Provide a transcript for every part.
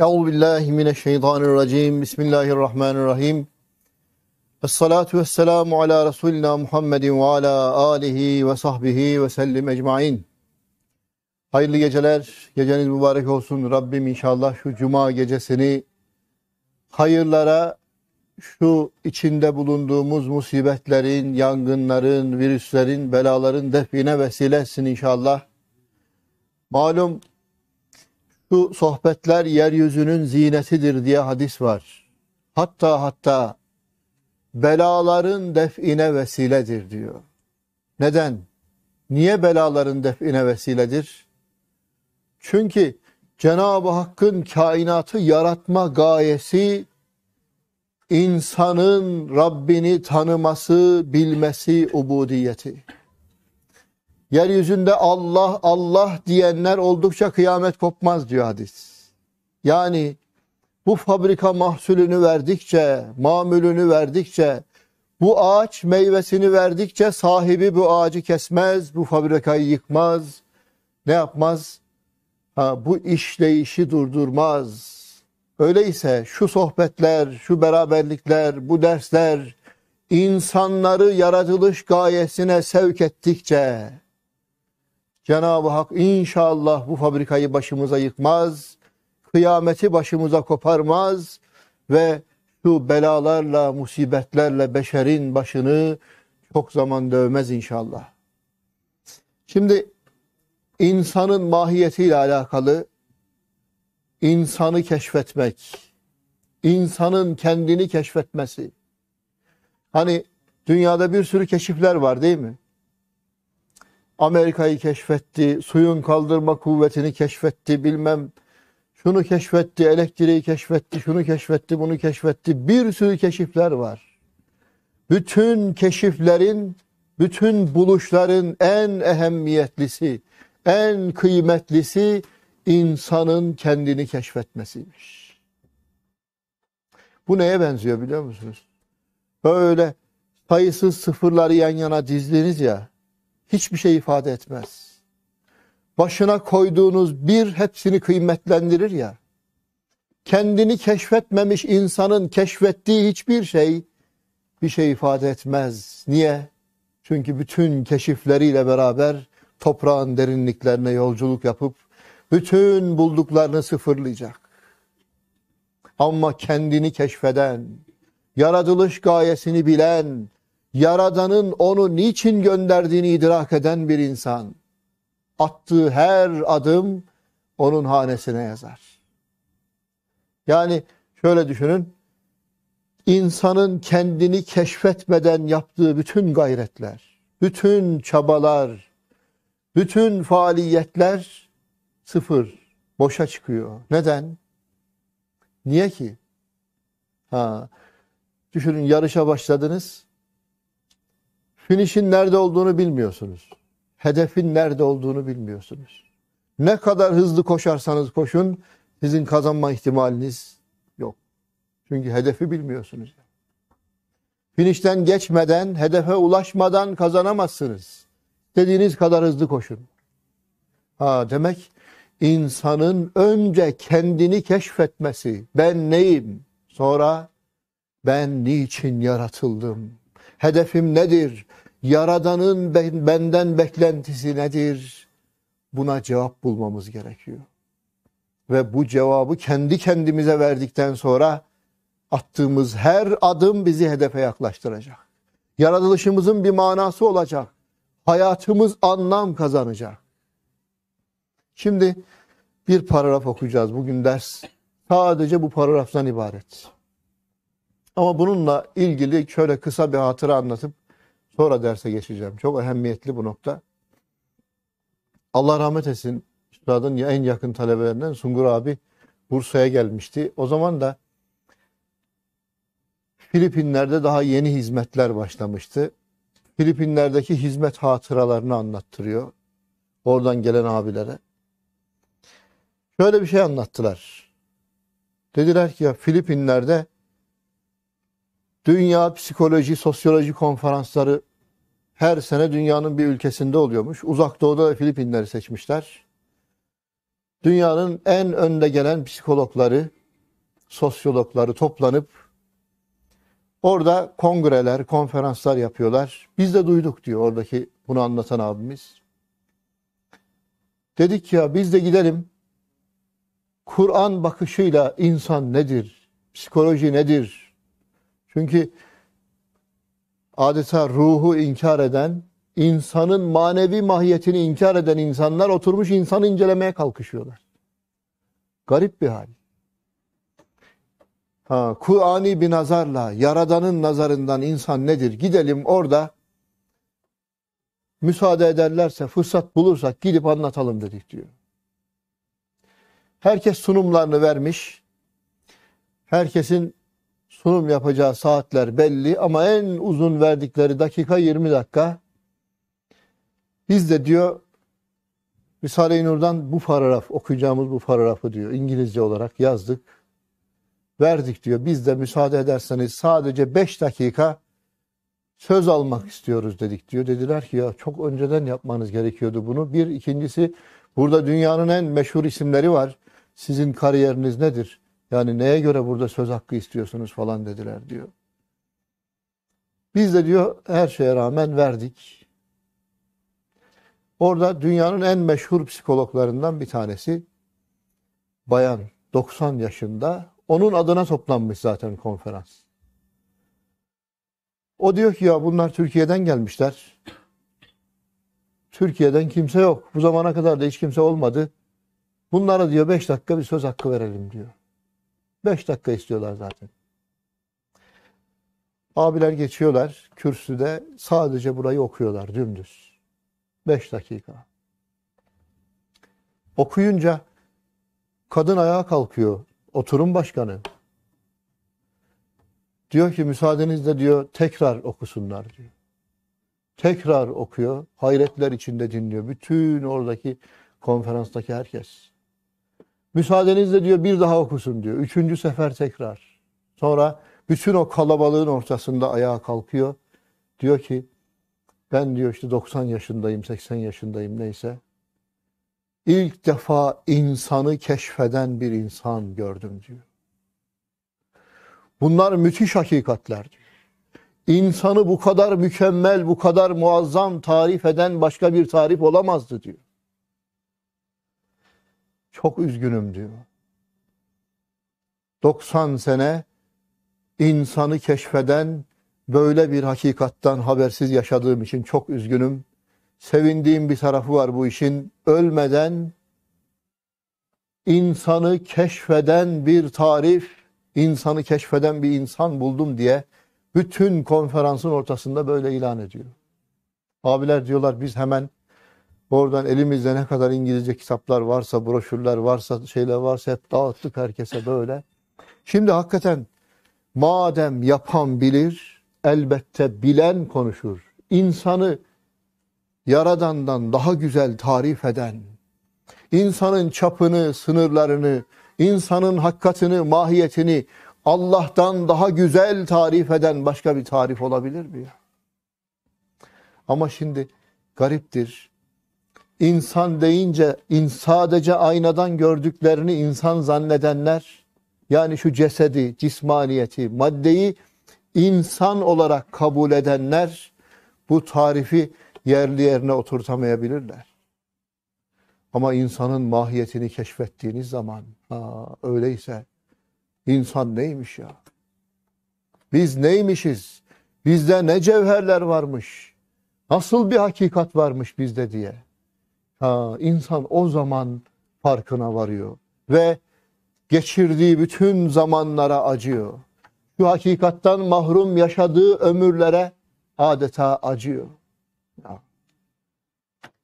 Euzu billahi mineşşeytanirracim. Bismillahirrahmanirrahim. Essalatu vesselamu ala Resulina Muhammedin ve ala alihi ve sahbihi ve sellim ecmain. Hayırlı geceler, geceniz mübarek olsun. Rabbim inşallah şu cuma gecesini hayırlara, şu içinde bulunduğumuz musibetlerin, yangınların, virüslerin, belaların define vesilesin inşallah. Malum bu sohbetler yeryüzünün zinetidir diye hadis var. Hatta hatta belaların define vesiledir diyor. Neden? Niye belaların define vesiledir? Çünkü Cenab-ı Hakk'ın kainatı yaratma gayesi insanın Rabbini tanıması, bilmesi, ubudiyeti. Yeryüzünde Allah Allah diyenler oldukça kıyamet kopmaz diyor hadis. Yani bu fabrika mahsulünü verdikçe, mamülünü verdikçe, bu ağaç meyvesini verdikçe sahibi bu ağacı kesmez, bu fabrikayı yıkmaz. Ne yapmaz? Ha, bu işleyişi durdurmaz. Öyleyse şu sohbetler, şu beraberlikler, bu dersler insanları yaratılış gayesine sevk ettikçe, Cenab-ı Hak inşallah bu fabrikayı başımıza yıkmaz, kıyameti başımıza koparmaz ve şu belalarla, musibetlerle beşerin başını çok zaman dövmez inşallah. Şimdi insanın mahiyetiyle alakalı insanı keşfetmek, insanın kendini keşfetmesi. Hani dünyada bir sürü keşifler var değil mi? Amerika'yı keşfetti, suyun kaldırma kuvvetini keşfetti, bilmem şunu keşfetti, elektriği keşfetti, şunu keşfetti, bunu keşfetti. Bir sürü keşifler var. Bütün keşiflerin, bütün buluşların en ehemmiyetlisi, en kıymetlisi insanın kendini keşfetmesiymiş. Bu neye benziyor biliyor musunuz? Böyle sayısız sıfırları yan yana dizdiniz ya, hiçbir şey ifade etmez. Başına koyduğunuz bir hepsini kıymetlendirir ya. Kendini keşfetmemiş insanın keşfettiği hiçbir şey bir şey ifade etmez. Niye? Çünkü bütün keşifleriyle beraber toprağın derinliklerine yolculuk yapıp bütün bulduklarını sıfırlayacak. Ama kendini keşfeden, yaratılış gayesini bilen, Yaradan'ın onu niçin gönderdiğini idrak eden bir insan. Attığı her adım onun hanesine yazar. Yani şöyle düşünün. insanın kendini keşfetmeden yaptığı bütün gayretler, bütün çabalar, bütün faaliyetler sıfır, boşa çıkıyor. Neden? Niye ki? Ha, düşünün yarışa başladınız Finişin nerede olduğunu bilmiyorsunuz. Hedefin nerede olduğunu bilmiyorsunuz. Ne kadar hızlı koşarsanız koşun sizin kazanma ihtimaliniz yok. Çünkü hedefi bilmiyorsunuz. Finişten geçmeden, hedefe ulaşmadan kazanamazsınız. Dediğiniz kadar hızlı koşun. Ha demek insanın önce kendini keşfetmesi. Ben neyim? Sonra ben niçin yaratıldım? Hedefim nedir? Yaradanın benden beklentisi nedir? Buna cevap bulmamız gerekiyor. Ve bu cevabı kendi kendimize verdikten sonra attığımız her adım bizi hedefe yaklaştıracak. Yaratılışımızın bir manası olacak. Hayatımız anlam kazanacak. Şimdi bir paragraf okuyacağız. Bugün ders sadece bu paragraftan ibaret. Ama bununla ilgili şöyle kısa bir hatıra anlatıp Sonra derse geçeceğim. Çok ehemmiyetli bu nokta. Allah rahmet etsin. Üstadın en yakın talebelerinden Sungur abi Bursa'ya gelmişti. O zaman da Filipinler'de daha yeni hizmetler başlamıştı. Filipinler'deki hizmet hatıralarını anlattırıyor. Oradan gelen abilere. Şöyle bir şey anlattılar. Dediler ki ya Filipinler'de Dünya Psikoloji, Sosyoloji konferansları her sene dünyanın bir ülkesinde oluyormuş. Uzak Doğu'da Filipinleri seçmişler. Dünyanın en önde gelen psikologları, sosyologları toplanıp orada kongreler, konferanslar yapıyorlar. Biz de duyduk diyor oradaki bunu anlatan abimiz. Dedik ya biz de gidelim. Kur'an bakışıyla insan nedir? Psikoloji nedir? Çünkü adeta ruhu inkar eden, insanın manevi mahiyetini inkar eden insanlar oturmuş insanı incelemeye kalkışıyorlar. Garip bir hal. Ha, Kur'ani bir nazarla, Yaradan'ın nazarından insan nedir? Gidelim orada müsaade ederlerse, fırsat bulursak gidip anlatalım dedik diyor. Herkes sunumlarını vermiş. Herkesin sunum yapacağı saatler belli ama en uzun verdikleri dakika 20 dakika. Biz de diyor Risale-i Nur'dan bu paragraf okuyacağımız bu paragrafı diyor İngilizce olarak yazdık. Verdik diyor. Biz de müsaade ederseniz sadece 5 dakika söz almak istiyoruz dedik diyor. Dediler ki ya çok önceden yapmanız gerekiyordu bunu. Bir ikincisi burada dünyanın en meşhur isimleri var. Sizin kariyeriniz nedir? Yani neye göre burada söz hakkı istiyorsunuz falan dediler diyor. Biz de diyor her şeye rağmen verdik. Orada dünyanın en meşhur psikologlarından bir tanesi bayan 90 yaşında onun adına toplanmış zaten konferans. O diyor ki ya bunlar Türkiye'den gelmişler. Türkiye'den kimse yok. Bu zamana kadar da hiç kimse olmadı. Bunlara diyor 5 dakika bir söz hakkı verelim diyor. Beş dakika istiyorlar zaten. Abiler geçiyorlar kürsüde sadece burayı okuyorlar dümdüz. Beş dakika. Okuyunca kadın ayağa kalkıyor. Oturum başkanı. Diyor ki müsaadenizle diyor tekrar okusunlar diyor. Tekrar okuyor. Hayretler içinde dinliyor. Bütün oradaki konferanstaki herkes. Müsaadenizle diyor bir daha okusun diyor. Üçüncü sefer tekrar. Sonra bütün o kalabalığın ortasında ayağa kalkıyor. Diyor ki ben diyor işte 90 yaşındayım, 80 yaşındayım neyse. İlk defa insanı keşfeden bir insan gördüm diyor. Bunlar müthiş hakikatler diyor. İnsanı bu kadar mükemmel, bu kadar muazzam tarif eden başka bir tarif olamazdı diyor. Çok üzgünüm diyor. 90 sene insanı keşfeden böyle bir hakikattan habersiz yaşadığım için çok üzgünüm. Sevindiğim bir tarafı var bu işin. Ölmeden insanı keşfeden bir tarif, insanı keşfeden bir insan buldum diye bütün konferansın ortasında böyle ilan ediyor. Abiler diyorlar biz hemen Oradan elimizde ne kadar İngilizce kitaplar varsa, broşürler varsa, şeyler varsa hep dağıttık herkese böyle. Şimdi hakikaten madem yapan bilir, elbette bilen konuşur. İnsanı yaradandan daha güzel tarif eden, insanın çapını, sınırlarını, insanın hakkatını, mahiyetini Allah'tan daha güzel tarif eden başka bir tarif olabilir mi Ama şimdi gariptir. İnsan deyince in sadece aynadan gördüklerini insan zannedenler yani şu cesedi, cismaniyeti, maddeyi insan olarak kabul edenler bu tarifi yerli yerine oturtamayabilirler. Ama insanın mahiyetini keşfettiğiniz zaman ha, öyleyse insan neymiş ya? Biz neymişiz? Bizde ne cevherler varmış? Nasıl bir hakikat varmış bizde diye. Ha, insan o zaman farkına varıyor ve geçirdiği bütün zamanlara acıyor. Şu hakikattan mahrum yaşadığı ömürlere adeta acıyor.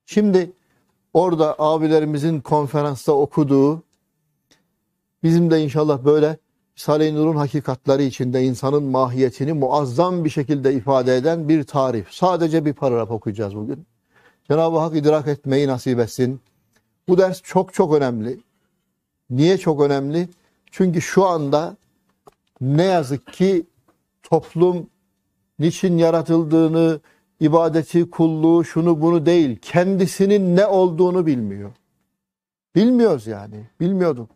Şimdi orada abilerimizin konferansta okuduğu bizim de inşallah böyle Risale-i Nur'un hakikatları içinde insanın mahiyetini muazzam bir şekilde ifade eden bir tarif. Sadece bir paragraf okuyacağız bugün. Cenab-ı Hak idrak etmeyi nasip etsin. Bu ders çok çok önemli. Niye çok önemli? Çünkü şu anda ne yazık ki toplum niçin yaratıldığını, ibadeti, kulluğu, şunu bunu değil, kendisinin ne olduğunu bilmiyor. Bilmiyoruz yani, bilmiyorduk.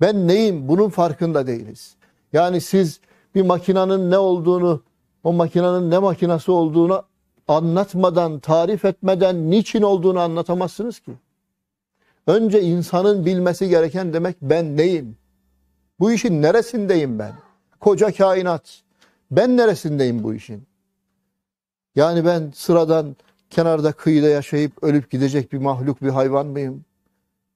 Ben neyim bunun farkında değiliz. Yani siz bir makinanın ne olduğunu, o makinanın ne makinası olduğunu anlatmadan, tarif etmeden niçin olduğunu anlatamazsınız ki. Önce insanın bilmesi gereken demek ben neyim? Bu işin neresindeyim ben? Koca kainat. Ben neresindeyim bu işin? Yani ben sıradan kenarda kıyıda yaşayıp ölüp gidecek bir mahluk, bir hayvan mıyım?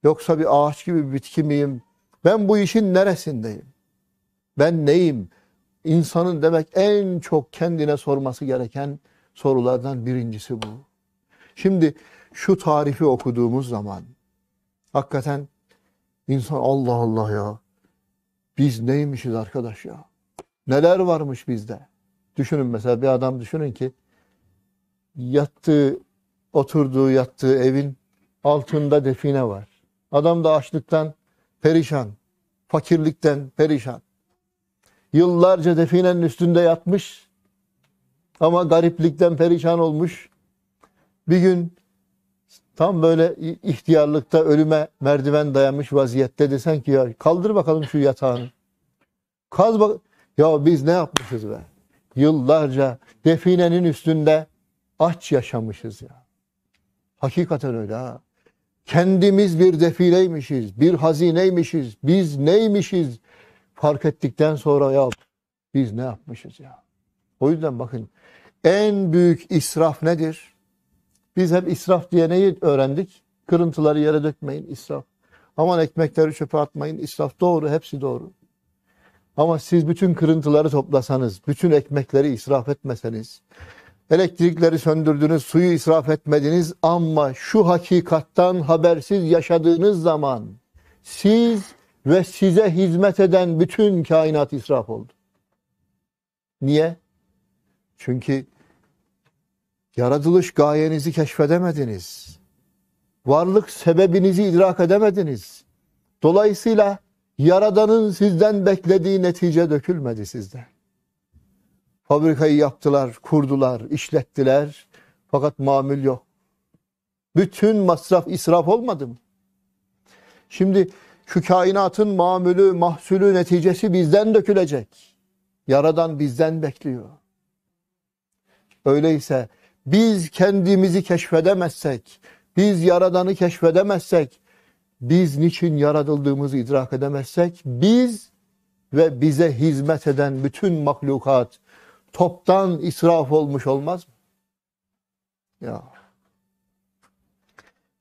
Yoksa bir ağaç gibi bir bitki miyim? Ben bu işin neresindeyim? Ben neyim? İnsanın demek en çok kendine sorması gereken sorulardan birincisi bu. Şimdi şu tarifi okuduğumuz zaman hakikaten insan Allah Allah ya biz neymişiz arkadaş ya? Neler varmış bizde? Düşünün mesela bir adam düşünün ki yattığı, oturduğu, yattığı evin altında define var. Adam da açlıktan perişan, fakirlikten perişan. Yıllarca definenin üstünde yatmış, ama gariplikten perişan olmuş. Bir gün tam böyle ihtiyarlıkta ölüme merdiven dayanmış vaziyette desen ki ya kaldır bakalım şu yatağını. Kaz bak ya biz ne yapmışız be? Yıllarca definenin üstünde aç yaşamışız ya. Hakikaten öyle ha. Kendimiz bir defileymişiz, bir hazineymişiz, biz neymişiz fark ettikten sonra ya biz ne yapmışız ya. O yüzden bakın en büyük israf nedir? Biz hep israf diye neyi öğrendik? Kırıntıları yere dökmeyin, israf. Aman ekmekleri çöpe atmayın, israf. Doğru, hepsi doğru. Ama siz bütün kırıntıları toplasanız, bütün ekmekleri israf etmeseniz, elektrikleri söndürdünüz, suyu israf etmediniz ama şu hakikattan habersiz yaşadığınız zaman siz ve size hizmet eden bütün kainat israf oldu. Niye? Çünkü Yaratılış gayenizi keşfedemediniz. Varlık sebebinizi idrak edemediniz. Dolayısıyla Yaradan'ın sizden beklediği netice dökülmedi sizde. Fabrikayı yaptılar, kurdular, işlettiler. Fakat mamül yok. Bütün masraf israf olmadı mı? Şimdi şu kainatın mamülü, mahsulü, neticesi bizden dökülecek. Yaradan bizden bekliyor. Öyleyse biz kendimizi keşfedemezsek, biz Yaradan'ı keşfedemezsek, biz niçin yaratıldığımızı idrak edemezsek, biz ve bize hizmet eden bütün mahlukat toptan israf olmuş olmaz mı? Ya.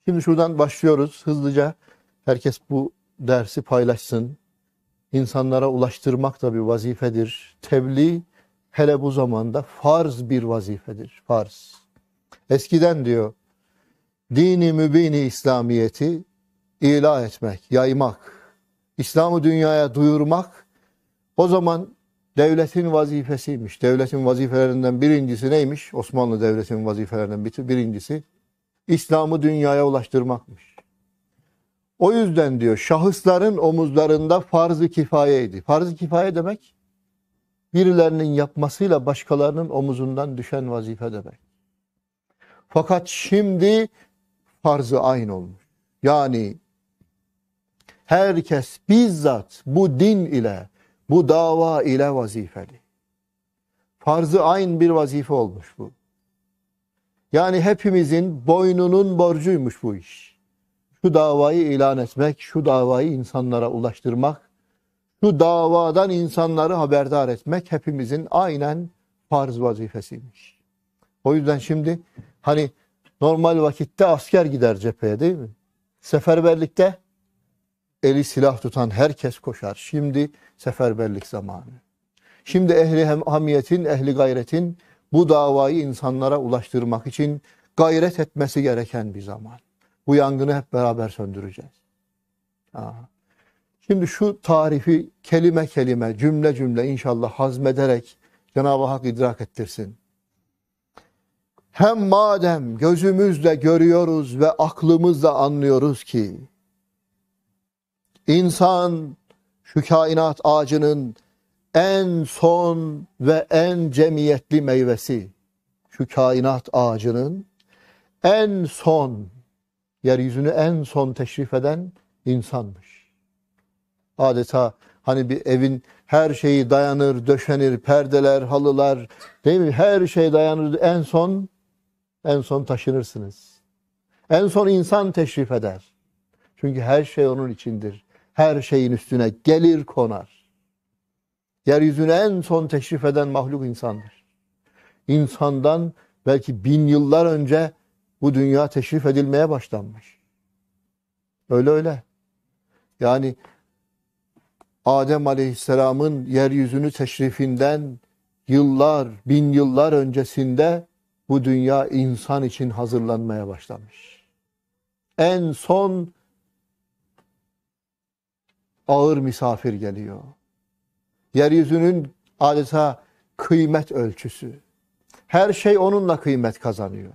Şimdi şuradan başlıyoruz hızlıca. Herkes bu dersi paylaşsın. İnsanlara ulaştırmak da bir vazifedir. Tebliğ hele bu zamanda farz bir vazifedir. Farz. Eskiden diyor dini mübini İslamiyeti ilah etmek, yaymak, İslam'ı dünyaya duyurmak o zaman devletin vazifesiymiş. Devletin vazifelerinden birincisi neymiş? Osmanlı Devleti'nin vazifelerinden birincisi İslam'ı dünyaya ulaştırmakmış. O yüzden diyor şahısların omuzlarında farz-ı kifayeydi. Farz-ı kifaye demek birilerinin yapmasıyla başkalarının omuzundan düşen vazife demek. Fakat şimdi farzı aynı olmuş. Yani herkes bizzat bu din ile, bu dava ile vazifeli. Farzı aynı bir vazife olmuş bu. Yani hepimizin boynunun borcuymuş bu iş. Şu davayı ilan etmek, şu davayı insanlara ulaştırmak şu davadan insanları haberdar etmek hepimizin aynen farz vazifesiymiş. O yüzden şimdi hani normal vakitte asker gider cepheye değil mi? Seferberlikte eli silah tutan herkes koşar. Şimdi seferberlik zamanı. Şimdi ehli hamiyetin, ehli gayretin bu davayı insanlara ulaştırmak için gayret etmesi gereken bir zaman. Bu yangını hep beraber söndüreceğiz. Aa. Şimdi şu tarifi kelime kelime, cümle cümle inşallah hazmederek Cenab-ı Hak idrak ettirsin. Hem madem gözümüzle görüyoruz ve aklımızla anlıyoruz ki insan şu kainat ağacının en son ve en cemiyetli meyvesi şu kainat ağacının en son yeryüzünü en son teşrif eden insanmış adeta hani bir evin her şeyi dayanır, döşenir, perdeler, halılar değil mi? Her şey dayanır. En son en son taşınırsınız. En son insan teşrif eder. Çünkü her şey onun içindir. Her şeyin üstüne gelir konar. Yeryüzüne en son teşrif eden mahluk insandır. İnsandan belki bin yıllar önce bu dünya teşrif edilmeye başlanmış. Öyle öyle. Yani Adem Aleyhisselam'ın yeryüzünü teşrifinden yıllar, bin yıllar öncesinde bu dünya insan için hazırlanmaya başlamış. En son ağır misafir geliyor. Yeryüzünün adeta kıymet ölçüsü. Her şey onunla kıymet kazanıyor.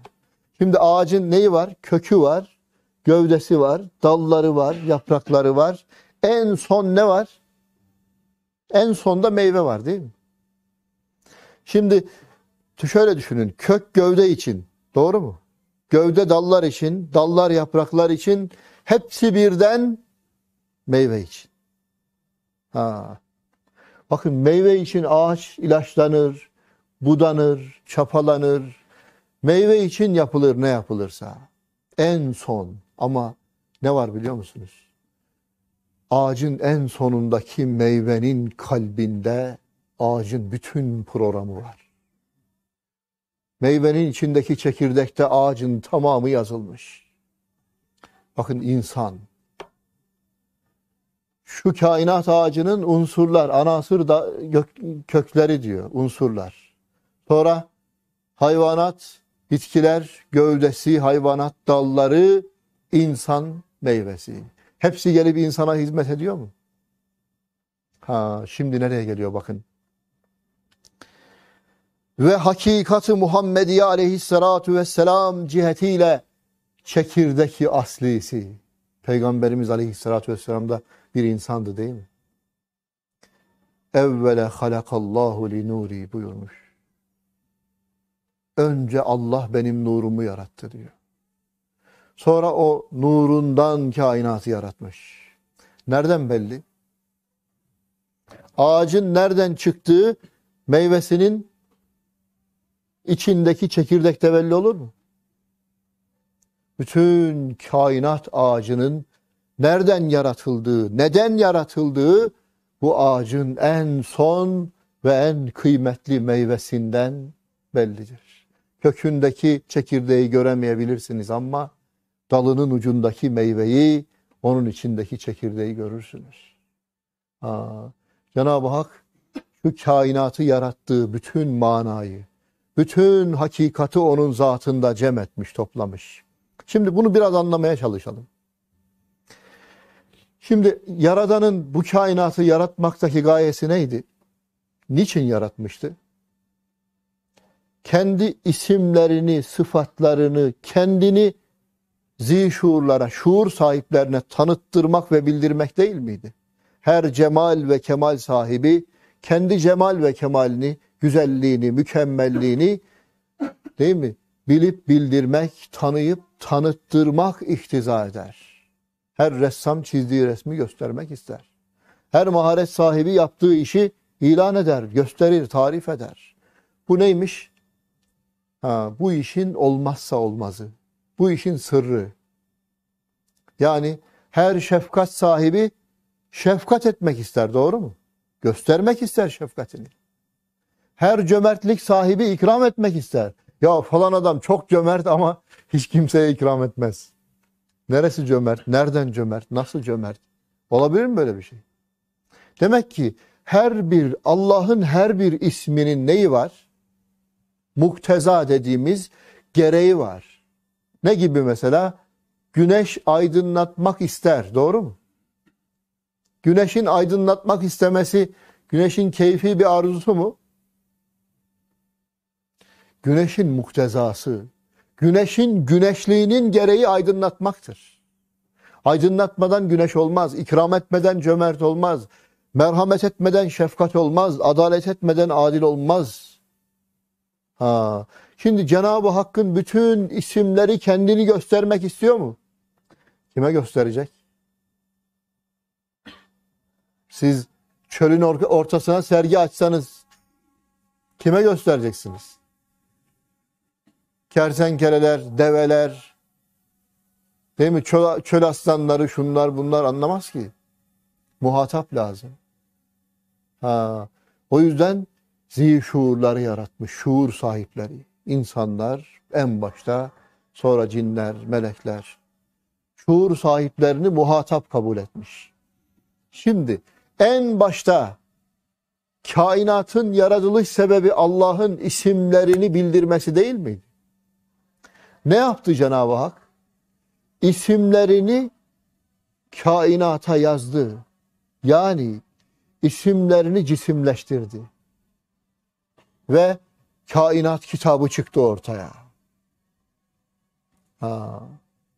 Şimdi ağacın neyi var? Kökü var, gövdesi var, dalları var, yaprakları var. En son ne var? En sonda meyve var değil mi? Şimdi şöyle düşünün. Kök gövde için. Doğru mu? Gövde dallar için, dallar yapraklar için. Hepsi birden meyve için. Ha. Bakın meyve için ağaç ilaçlanır, budanır, çapalanır. Meyve için yapılır ne yapılırsa. En son ama ne var biliyor musunuz? ağacın en sonundaki meyvenin kalbinde ağacın bütün programı var. Meyvenin içindeki çekirdekte ağacın tamamı yazılmış. Bakın insan, şu kainat ağacının unsurlar, anasır da gök, kökleri diyor, unsurlar. Sonra hayvanat, bitkiler, gövdesi, hayvanat dalları, insan meyvesi. Hepsi gelip insana hizmet ediyor mu? Ha, şimdi nereye geliyor bakın. Ve hakikati Muhammediye aleyhissalatu vesselam cihetiyle çekirdeki aslisi. Peygamberimiz aleyhissalatu vesselam bir insandı değil mi? Evvele halakallahu li nuri buyurmuş. Önce Allah benim nurumu yarattı diyor. Sonra o nurundan kainatı yaratmış. Nereden belli? Ağacın nereden çıktığı meyvesinin içindeki çekirdekte belli olur mu? Bütün kainat ağacının nereden yaratıldığı, neden yaratıldığı bu ağacın en son ve en kıymetli meyvesinden bellidir. Kökündeki çekirdeği göremeyebilirsiniz ama dalının ucundaki meyveyi, onun içindeki çekirdeği görürsünüz. Cenab-ı Hak şu kainatı yarattığı bütün manayı, bütün hakikati onun zatında cem etmiş, toplamış. Şimdi bunu biraz anlamaya çalışalım. Şimdi Yaradan'ın bu kainatı yaratmaktaki gayesi neydi? Niçin yaratmıştı? Kendi isimlerini, sıfatlarını, kendini Zişurlara şuur sahiplerine tanıttırmak ve bildirmek değil miydi? Her cemal ve kemal sahibi kendi cemal ve kemalini, güzelliğini, mükemmelliğini değil mi? Bilip bildirmek, tanıyıp tanıttırmak ihtiza eder. Her ressam çizdiği resmi göstermek ister. Her maharet sahibi yaptığı işi ilan eder, gösterir, tarif eder. Bu neymiş? Ha, bu işin olmazsa olmazı bu işin sırrı. Yani her şefkat sahibi şefkat etmek ister doğru mu? Göstermek ister şefkatini. Her cömertlik sahibi ikram etmek ister. Ya falan adam çok cömert ama hiç kimseye ikram etmez. Neresi cömert? Nereden cömert? Nasıl cömert? Olabilir mi böyle bir şey? Demek ki her bir Allah'ın her bir isminin neyi var? Mukteza dediğimiz gereği var. Ne gibi mesela? Güneş aydınlatmak ister. Doğru mu? Güneşin aydınlatmak istemesi güneşin keyfi bir arzusu mu? Güneşin muktezası, güneşin güneşliğinin gereği aydınlatmaktır. Aydınlatmadan güneş olmaz, ikram etmeden cömert olmaz, merhamet etmeden şefkat olmaz, adalet etmeden adil olmaz. Ha, Şimdi Cenab-ı Hakk'ın bütün isimleri kendini göstermek istiyor mu? Kime gösterecek? Siz çölün ortasına sergi açsanız kime göstereceksiniz? Kersenkeleler, develer, değil mi? Çöl, çöl aslanları, şunlar bunlar anlamaz ki. Muhatap lazım. Ha, o yüzden zihir şuurları yaratmış, şuur sahipleri insanlar en başta sonra cinler, melekler şuur sahiplerini muhatap kabul etmiş. Şimdi en başta kainatın yaratılış sebebi Allah'ın isimlerini bildirmesi değil miydi? Ne yaptı Cenab-ı Hak? İsimlerini kainata yazdı. Yani isimlerini cisimleştirdi. Ve kainat kitabı çıktı ortaya. Ha.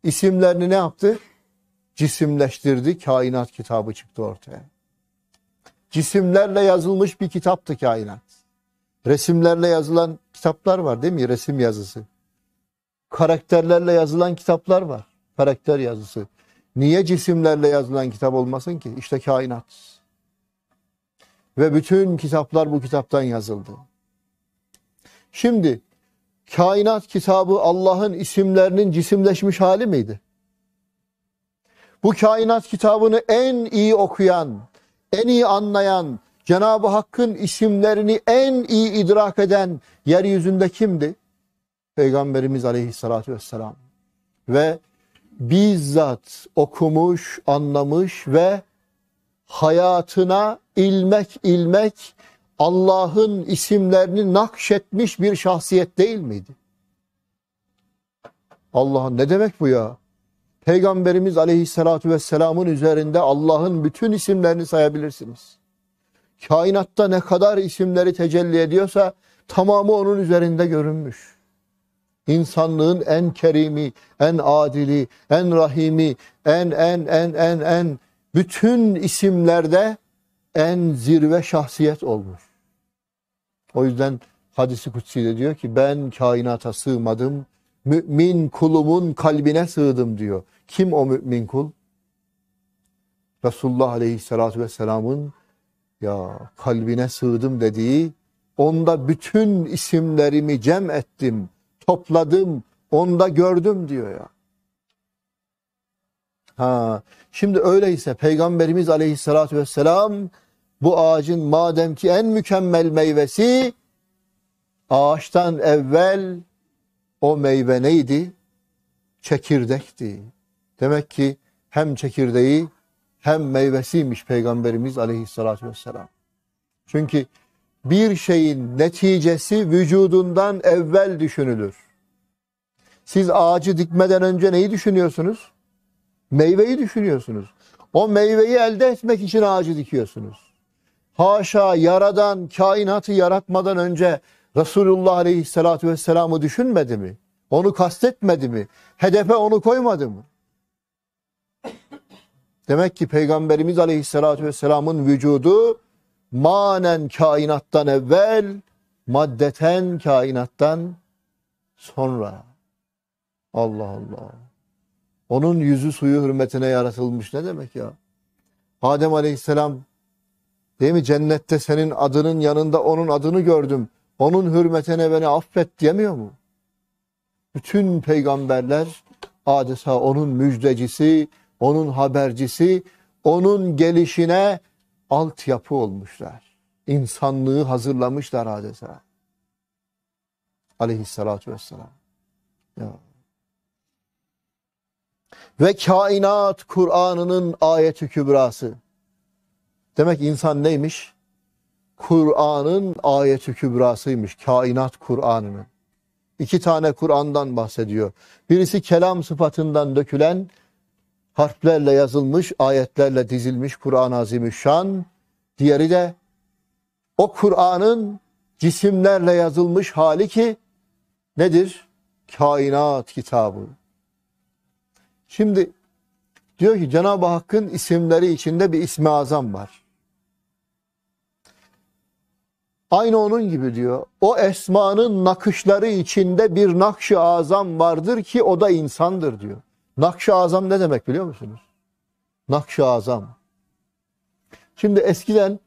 İsimlerini ne yaptı? Cisimleştirdi, kainat kitabı çıktı ortaya. Cisimlerle yazılmış bir kitaptı kainat. Resimlerle yazılan kitaplar var değil mi? Resim yazısı. Karakterlerle yazılan kitaplar var. Karakter yazısı. Niye cisimlerle yazılan kitap olmasın ki? İşte kainat. Ve bütün kitaplar bu kitaptan yazıldı. Şimdi kainat kitabı Allah'ın isimlerinin cisimleşmiş hali miydi? Bu kainat kitabını en iyi okuyan, en iyi anlayan, Cenab-ı Hakk'ın isimlerini en iyi idrak eden yeryüzünde kimdi? Peygamberimiz aleyhissalatü vesselam. Ve bizzat okumuş, anlamış ve hayatına ilmek ilmek Allah'ın isimlerini nakşetmiş bir şahsiyet değil miydi? Allah'ın ne demek bu ya? Peygamberimiz aleyhissalatu vesselamın üzerinde Allah'ın bütün isimlerini sayabilirsiniz. Kainatta ne kadar isimleri tecelli ediyorsa tamamı onun üzerinde görünmüş. İnsanlığın en kerimi, en adili, en rahimi, en en en en en bütün isimlerde en zirve şahsiyet olmuş. O yüzden hadisi kutsi de diyor ki ben kainata sığmadım. Mümin kulumun kalbine sığdım diyor. Kim o mümin kul? Resulullah Aleyhisselatü Vesselam'ın ya kalbine sığdım dediği onda bütün isimlerimi cem ettim, topladım, onda gördüm diyor ya. Ha, şimdi öyleyse Peygamberimiz Aleyhisselatü Vesselam bu ağacın madem ki en mükemmel meyvesi ağaçtan evvel o meyve neydi? Çekirdekti. Demek ki hem çekirdeği hem meyvesiymiş Peygamberimiz aleyhissalatü vesselam. Çünkü bir şeyin neticesi vücudundan evvel düşünülür. Siz ağacı dikmeden önce neyi düşünüyorsunuz? Meyveyi düşünüyorsunuz. O meyveyi elde etmek için ağacı dikiyorsunuz haşa yaradan, kainatı yaratmadan önce Resulullah Aleyhisselatü Vesselam'ı düşünmedi mi? Onu kastetmedi mi? Hedefe onu koymadı mı? Demek ki Peygamberimiz Aleyhisselatü Vesselam'ın vücudu manen kainattan evvel, maddeten kainattan sonra. Allah Allah. Onun yüzü suyu hürmetine yaratılmış ne demek ya? Adem Aleyhisselam Değil mi? Cennette senin adının yanında onun adını gördüm. Onun hürmetine beni affet diyemiyor mu? Bütün peygamberler adeta onun müjdecisi, onun habercisi, onun gelişine altyapı olmuşlar. İnsanlığı hazırlamışlar adeta. Aleyhissalatu vesselam. Ya. Ve kainat Kur'an'ının ayeti kübrası. Demek insan neymiş? Kur'an'ın ayeti kübrasıymış. Kainat Kur'an'ının. İki tane Kur'an'dan bahsediyor. Birisi kelam sıfatından dökülen harflerle yazılmış, ayetlerle dizilmiş Kur'an-ı Azimüşşan. Diğeri de o Kur'an'ın cisimlerle yazılmış hali ki nedir? Kainat kitabı. Şimdi diyor ki Cenab-ı Hakk'ın isimleri içinde bir ismi azam var. Aynı onun gibi diyor. O esmanın nakışları içinde bir nakş-ı azam vardır ki o da insandır diyor. Nakş-ı azam ne demek biliyor musunuz? Nakş-ı azam. Şimdi eskiden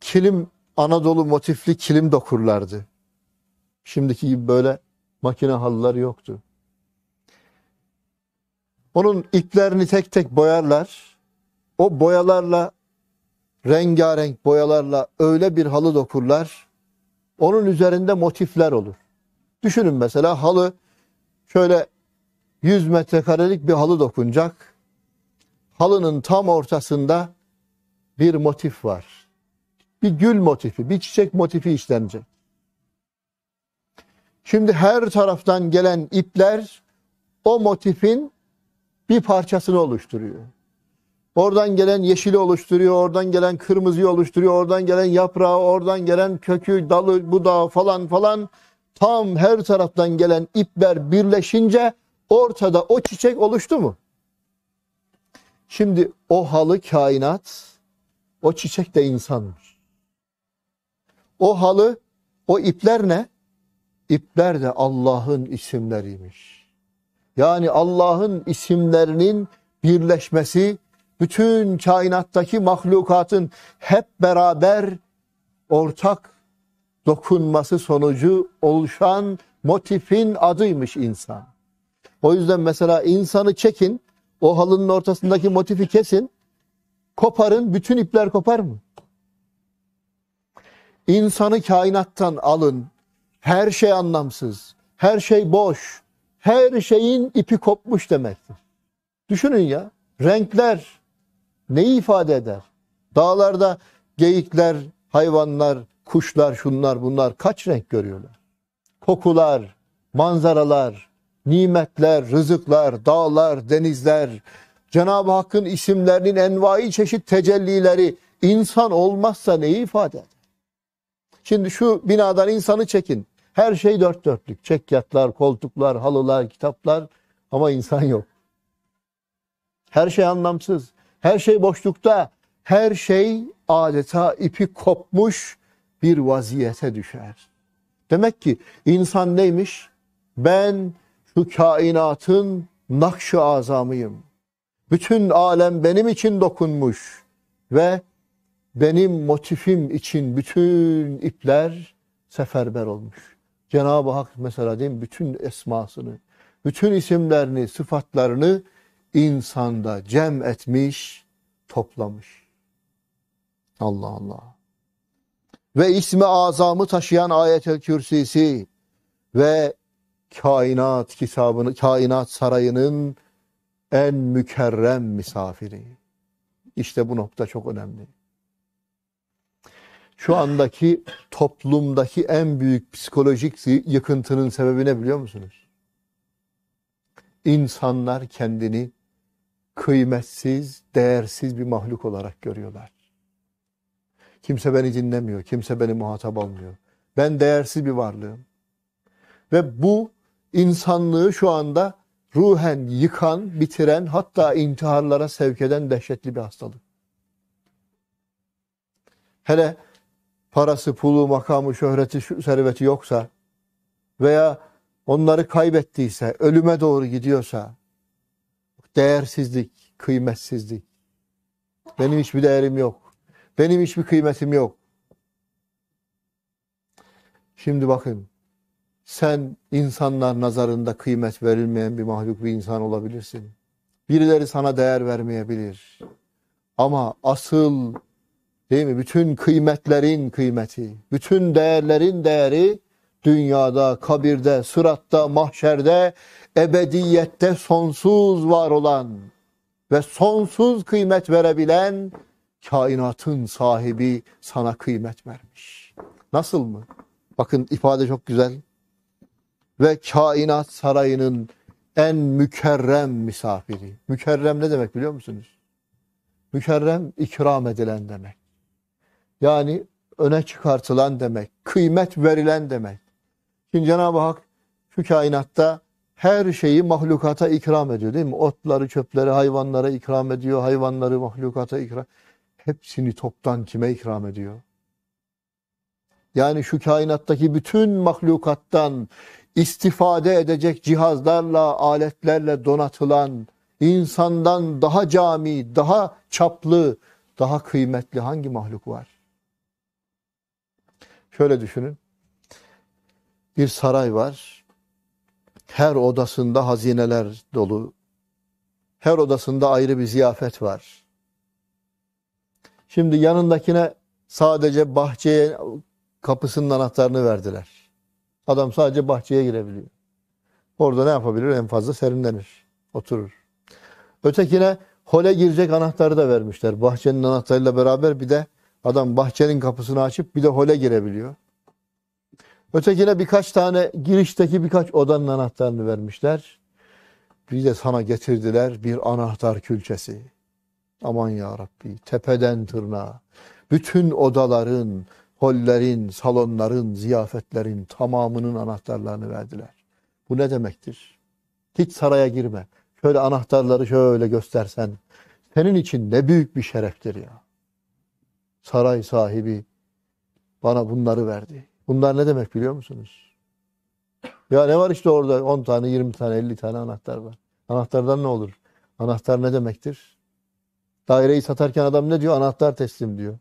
kilim, Anadolu motifli kilim dokurlardı. Şimdiki gibi böyle makine halıları yoktu. Onun iplerini tek tek boyarlar. O boyalarla rengarenk boyalarla öyle bir halı dokurlar. Onun üzerinde motifler olur. Düşünün mesela halı şöyle 100 metrekarelik bir halı dokunacak. Halının tam ortasında bir motif var. Bir gül motifi, bir çiçek motifi işlenecek. Şimdi her taraftan gelen ipler o motifin bir parçasını oluşturuyor. Oradan gelen yeşili oluşturuyor, oradan gelen kırmızıyı oluşturuyor, oradan gelen yaprağı, oradan gelen kökü, dalı, budağı falan falan tam her taraftan gelen ipler birleşince ortada o çiçek oluştu mu? Şimdi o halı kainat, o çiçek de insanmış. O halı, o ipler ne? İpler de Allah'ın isimleriymiş. Yani Allah'ın isimlerinin birleşmesi, bütün kainattaki mahlukatın hep beraber ortak dokunması sonucu oluşan motifin adıymış insan. O yüzden mesela insanı çekin, o halının ortasındaki motifi kesin, koparın, bütün ipler kopar mı? İnsanı kainattan alın, her şey anlamsız, her şey boş, her şeyin ipi kopmuş demektir. Düşünün ya, renkler, neyi ifade eder? Dağlarda geyikler, hayvanlar, kuşlar, şunlar bunlar kaç renk görüyorlar? Kokular, manzaralar, nimetler, rızıklar, dağlar, denizler, Cenab-ı Hakk'ın isimlerinin envai çeşit tecellileri insan olmazsa neyi ifade eder? Şimdi şu binadan insanı çekin. Her şey dört dörtlük. Çekyatlar, koltuklar, halılar, kitaplar ama insan yok. Her şey anlamsız. Her şey boşlukta. Her şey adeta ipi kopmuş bir vaziyete düşer. Demek ki insan neymiş? Ben şu kainatın nakş-ı azamıyım. Bütün alem benim için dokunmuş ve benim motifim için bütün ipler seferber olmuş. Cenab-ı Hak mesela diyeyim bütün esmasını, bütün isimlerini, sıfatlarını insanda cem etmiş, toplamış. Allah Allah. Ve ismi azamı taşıyan ayet-el kürsisi ve kainat kitabını, kainat sarayının en mükerrem misafiri. İşte bu nokta çok önemli. Şu andaki toplumdaki en büyük psikolojik yıkıntının sebebi ne biliyor musunuz? İnsanlar kendini kıymetsiz, değersiz bir mahluk olarak görüyorlar. Kimse beni dinlemiyor, kimse beni muhatap almıyor. Ben değersiz bir varlığım. Ve bu insanlığı şu anda ruhen yıkan, bitiren, hatta intiharlara sevk eden dehşetli bir hastalık. Hele parası, pulu, makamı, şöhreti, serveti yoksa veya onları kaybettiyse, ölüme doğru gidiyorsa değersizlik, kıymetsizlik. Benim hiçbir değerim yok. Benim hiçbir kıymetim yok. Şimdi bakın. Sen insanlar nazarında kıymet verilmeyen bir mahluk bir insan olabilirsin. Birileri sana değer vermeyebilir. Ama asıl değil mi? Bütün kıymetlerin kıymeti, bütün değerlerin değeri dünyada, kabirde, sıratta, mahşerde, ebediyette sonsuz var olan ve sonsuz kıymet verebilen kainatın sahibi sana kıymet vermiş. Nasıl mı? Bakın ifade çok güzel. Ve kainat sarayının en mükerrem misafiri. Mükerrem ne demek biliyor musunuz? Mükerrem ikram edilen demek. Yani öne çıkartılan demek, kıymet verilen demek. Şimdi Cenab-ı Hak şu kainatta her şeyi mahlukata ikram ediyor değil mi? Otları, çöpleri hayvanlara ikram ediyor. Hayvanları mahlukata ikram. Hepsini toptan kime ikram ediyor? Yani şu kainattaki bütün mahlukattan istifade edecek cihazlarla, aletlerle donatılan, insandan daha cami, daha çaplı, daha kıymetli hangi mahluk var? Şöyle düşünün bir saray var. Her odasında hazineler dolu. Her odasında ayrı bir ziyafet var. Şimdi yanındakine sadece bahçeye kapısının anahtarını verdiler. Adam sadece bahçeye girebiliyor. Orada ne yapabilir? En fazla serinlenir, oturur. Ötekine hole girecek anahtarı da vermişler. Bahçenin anahtarıyla beraber bir de adam bahçenin kapısını açıp bir de hole girebiliyor. Ötekine birkaç tane girişteki birkaç odanın anahtarını vermişler. Bir de sana getirdiler bir anahtar külçesi. Aman ya Rabbi tepeden tırnağa bütün odaların, hollerin, salonların, ziyafetlerin tamamının anahtarlarını verdiler. Bu ne demektir? Hiç saraya girme. Şöyle anahtarları şöyle göstersen senin için ne büyük bir şereftir ya. Saray sahibi bana bunları verdi. Bunlar ne demek biliyor musunuz? Ya ne var işte orada 10 tane, 20 tane, 50 tane anahtar var. Anahtardan ne olur? Anahtar ne demektir? Daireyi satarken adam ne diyor? Anahtar teslim diyor.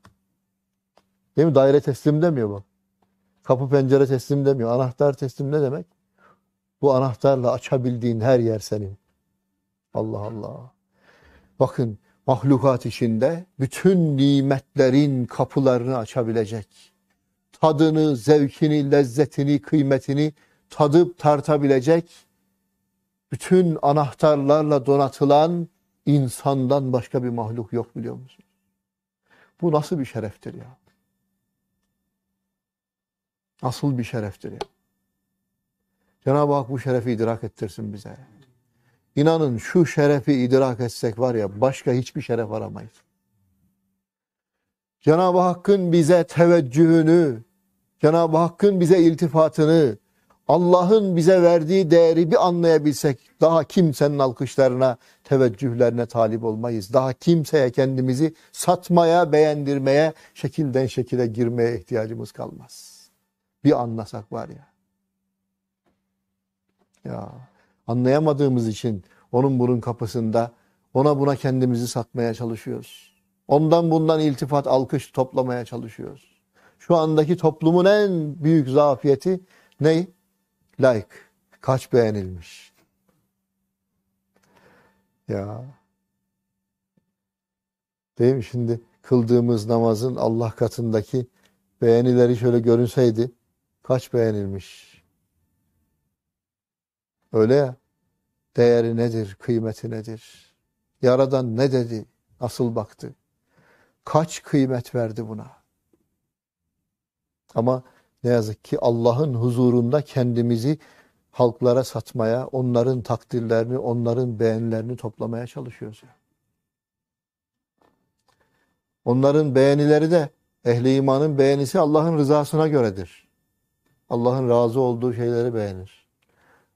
Değil mi? Daire teslim demiyor bu. Kapı pencere teslim demiyor. Anahtar teslim ne demek? Bu anahtarla açabildiğin her yer senin. Allah Allah. Bakın mahlukat içinde bütün nimetlerin kapılarını açabilecek tadını, zevkini, lezzetini, kıymetini tadıp tartabilecek bütün anahtarlarla donatılan insandan başka bir mahluk yok biliyor musunuz? Bu nasıl bir şereftir ya? Nasıl bir şereftir ya? Cenab-ı Hak bu şerefi idrak ettirsin bize. İnanın şu şerefi idrak etsek var ya başka hiçbir şeref aramayız. Cenab-ı Hakk'ın bize teveccühünü, Cenab-ı Hakk'ın bize iltifatını, Allah'ın bize verdiği değeri bir anlayabilsek daha kimsenin alkışlarına, teveccühlerine talip olmayız. Daha kimseye kendimizi satmaya, beğendirmeye, şekilden şekile girmeye ihtiyacımız kalmaz. Bir anlasak var ya. Ya anlayamadığımız için onun bunun kapısında ona buna kendimizi satmaya çalışıyoruz. Ondan bundan iltifat, alkış toplamaya çalışıyoruz. Şu andaki toplumun en büyük zafiyeti ne? Like. Kaç beğenilmiş. Ya. Değil mi şimdi kıldığımız namazın Allah katındaki beğenileri şöyle görünseydi kaç beğenilmiş. Öyle ya. Değeri nedir, kıymeti nedir? Yaradan ne dedi, Asıl baktı? Kaç kıymet verdi buna? Ama ne yazık ki Allah'ın huzurunda kendimizi halklara satmaya, onların takdirlerini, onların beğenilerini toplamaya çalışıyoruz. Onların beğenileri de ehli imanın beğenisi Allah'ın rızasına göredir. Allah'ın razı olduğu şeyleri beğenir.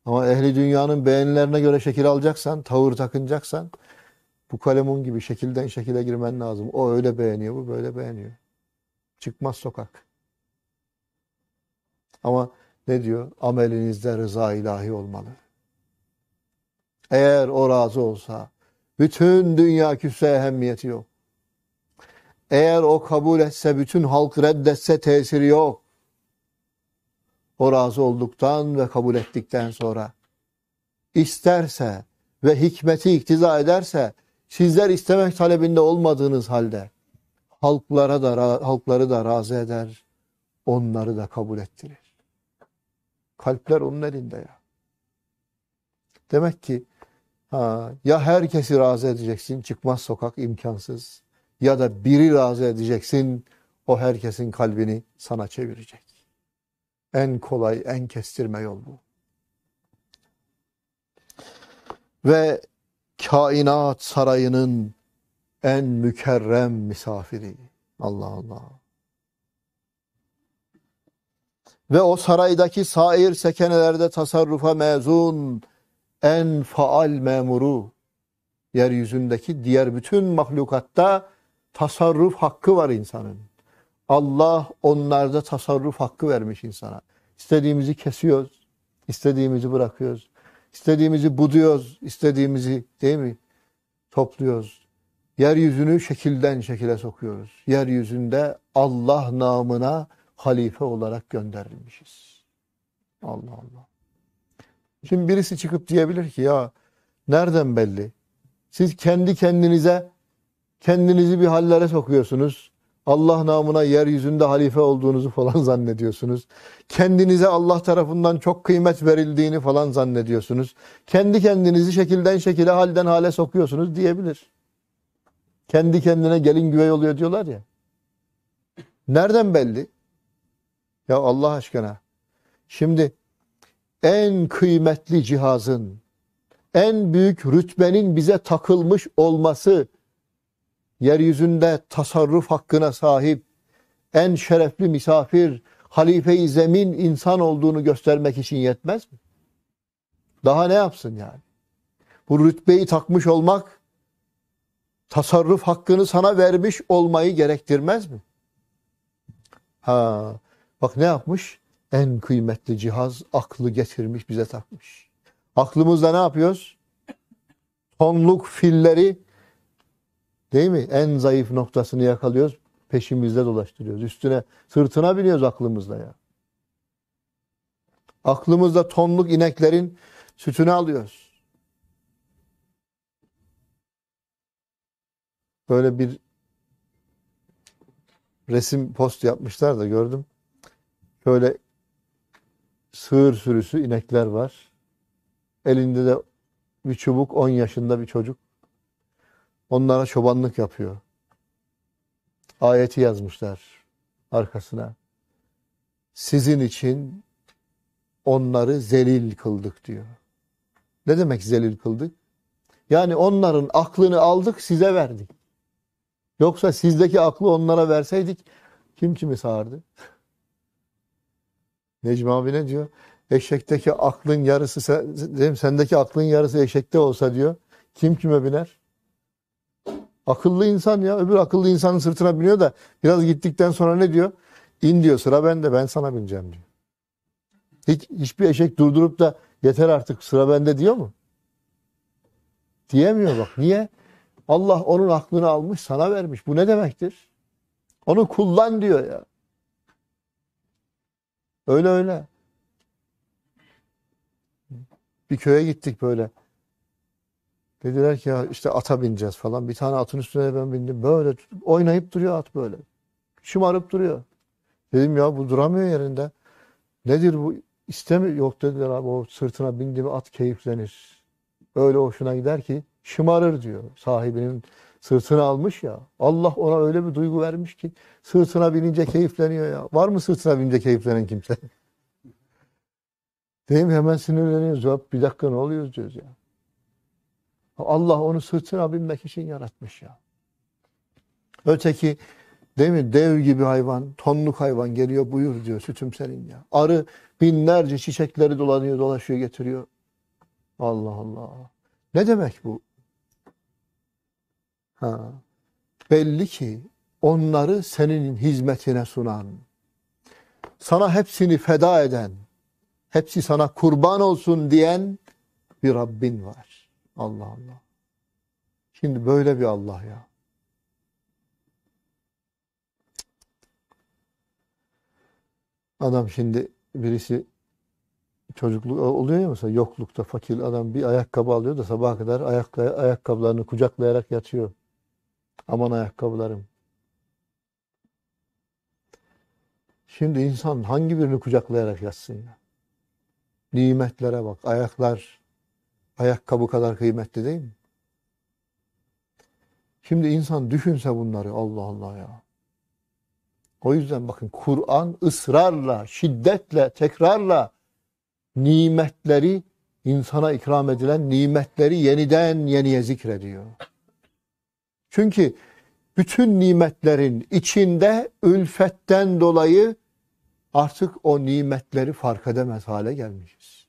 Ama ehli dünyanın beğenilerine göre şekil alacaksan, tavır takınacaksan bu kalemun gibi şekilden şekile girmen lazım. O öyle beğeniyor, bu böyle beğeniyor. Çıkmaz sokak. Ama ne diyor? Amelinizde rıza ilahi olmalı. Eğer o razı olsa, bütün dünya küsse ehemmiyeti yok. Eğer o kabul etse, bütün halk reddetse tesiri yok. O razı olduktan ve kabul ettikten sonra isterse ve hikmeti iktiza ederse sizler istemek talebinde olmadığınız halde halklara da halkları da razı eder, onları da kabul ettirir. Kalpler onun elinde ya. Demek ki ha, ya herkesi razı edeceksin, çıkmaz sokak imkansız. Ya da biri razı edeceksin, o herkesin kalbini sana çevirecek. En kolay, en kestirme yol bu. Ve kainat sarayının en mükerrem misafiri. Allah Allah. Ve o saraydaki sair sekenelerde tasarrufa mezun en faal memuru. Yeryüzündeki diğer bütün mahlukatta tasarruf hakkı var insanın. Allah onlarda tasarruf hakkı vermiş insana. İstediğimizi kesiyoruz, istediğimizi bırakıyoruz. İstediğimizi buduyoruz, istediğimizi değil mi? Topluyoruz. Yeryüzünü şekilden şekile sokuyoruz. Yeryüzünde Allah namına halife olarak gönderilmişiz. Allah Allah. Şimdi birisi çıkıp diyebilir ki ya nereden belli? Siz kendi kendinize kendinizi bir hallere sokuyorsunuz. Allah namına yeryüzünde halife olduğunuzu falan zannediyorsunuz. Kendinize Allah tarafından çok kıymet verildiğini falan zannediyorsunuz. Kendi kendinizi şekilden şekile, halden hale sokuyorsunuz diyebilir. Kendi kendine gelin güvey oluyor diyorlar ya. Nereden belli? Ya Allah aşkına. Şimdi en kıymetli cihazın, en büyük rütbenin bize takılmış olması yeryüzünde tasarruf hakkına sahip, en şerefli misafir, halife-i zemin insan olduğunu göstermek için yetmez mi? Daha ne yapsın yani? Bu rütbeyi takmış olmak, tasarruf hakkını sana vermiş olmayı gerektirmez mi? Ha, bak ne yapmış? En kıymetli cihaz aklı getirmiş bize takmış. Aklımızda ne yapıyoruz? Tonluk filleri Değil mi? En zayıf noktasını yakalıyoruz, peşimizde dolaştırıyoruz. Üstüne, sırtına biniyoruz aklımızla ya. Aklımızda tonluk ineklerin sütünü alıyoruz. Böyle bir resim post yapmışlar da gördüm. Böyle sığır sürüsü inekler var. Elinde de bir çubuk 10 yaşında bir çocuk. Onlara çobanlık yapıyor. Ayeti yazmışlar arkasına. Sizin için onları zelil kıldık diyor. Ne demek zelil kıldık? Yani onların aklını aldık size verdik. Yoksa sizdeki aklı onlara verseydik kim kimi sağardı? Necmi abi ne diyor? Eşekteki aklın yarısı, sendeki aklın yarısı eşekte olsa diyor. Kim kime biner? Akıllı insan ya. Öbür akıllı insanın sırtına biniyor da biraz gittikten sonra ne diyor? İn diyor sıra bende ben sana bineceğim diyor. Hiç, hiçbir eşek durdurup da yeter artık sıra bende diyor mu? Diyemiyor bak. Niye? Allah onun aklını almış sana vermiş. Bu ne demektir? Onu kullan diyor ya. Öyle öyle. Bir köye gittik böyle. Dediler ki ya işte ata bineceğiz falan. Bir tane atın üstüne ben bindim. Böyle oynayıp duruyor at böyle. Şımarıp duruyor. Dedim ya bu duramıyor yerinde. Nedir bu? İstemiyor. Yok dediler abi o sırtına bindi at keyiflenir. Öyle hoşuna gider ki şımarır diyor. Sahibinin sırtına almış ya. Allah ona öyle bir duygu vermiş ki sırtına binince keyifleniyor ya. Var mı sırtına binince keyiflenen kimse? Değil mi? Hemen sinirleniyoruz. Bir dakika ne oluyoruz diyoruz ya. Allah onu sırtına binmek için yaratmış ya. Öteki değil mi dev gibi hayvan, tonluk hayvan geliyor buyur diyor sütüm senin ya. Arı binlerce çiçekleri dolanıyor dolaşıyor getiriyor. Allah Allah. Ne demek bu? Ha. Belli ki onları senin hizmetine sunan, sana hepsini feda eden, hepsi sana kurban olsun diyen bir Rabbin var. Allah Allah. Şimdi böyle bir Allah ya. Adam şimdi birisi çocukluk oluyor ya mesela yoklukta fakir adam bir ayakkabı alıyor da sabaha kadar ayak, ayakkabılarını kucaklayarak yatıyor. Aman ayakkabılarım. Şimdi insan hangi birini kucaklayarak yatsın ya? Nimetlere bak. Ayaklar, Ayakkabı kadar kıymetli değil mi? Şimdi insan düşünse bunları Allah Allah ya. O yüzden bakın Kur'an ısrarla, şiddetle, tekrarla nimetleri insana ikram edilen nimetleri yeniden yeniye zikrediyor. Çünkü bütün nimetlerin içinde ülfetten dolayı artık o nimetleri fark edemez hale gelmişiz.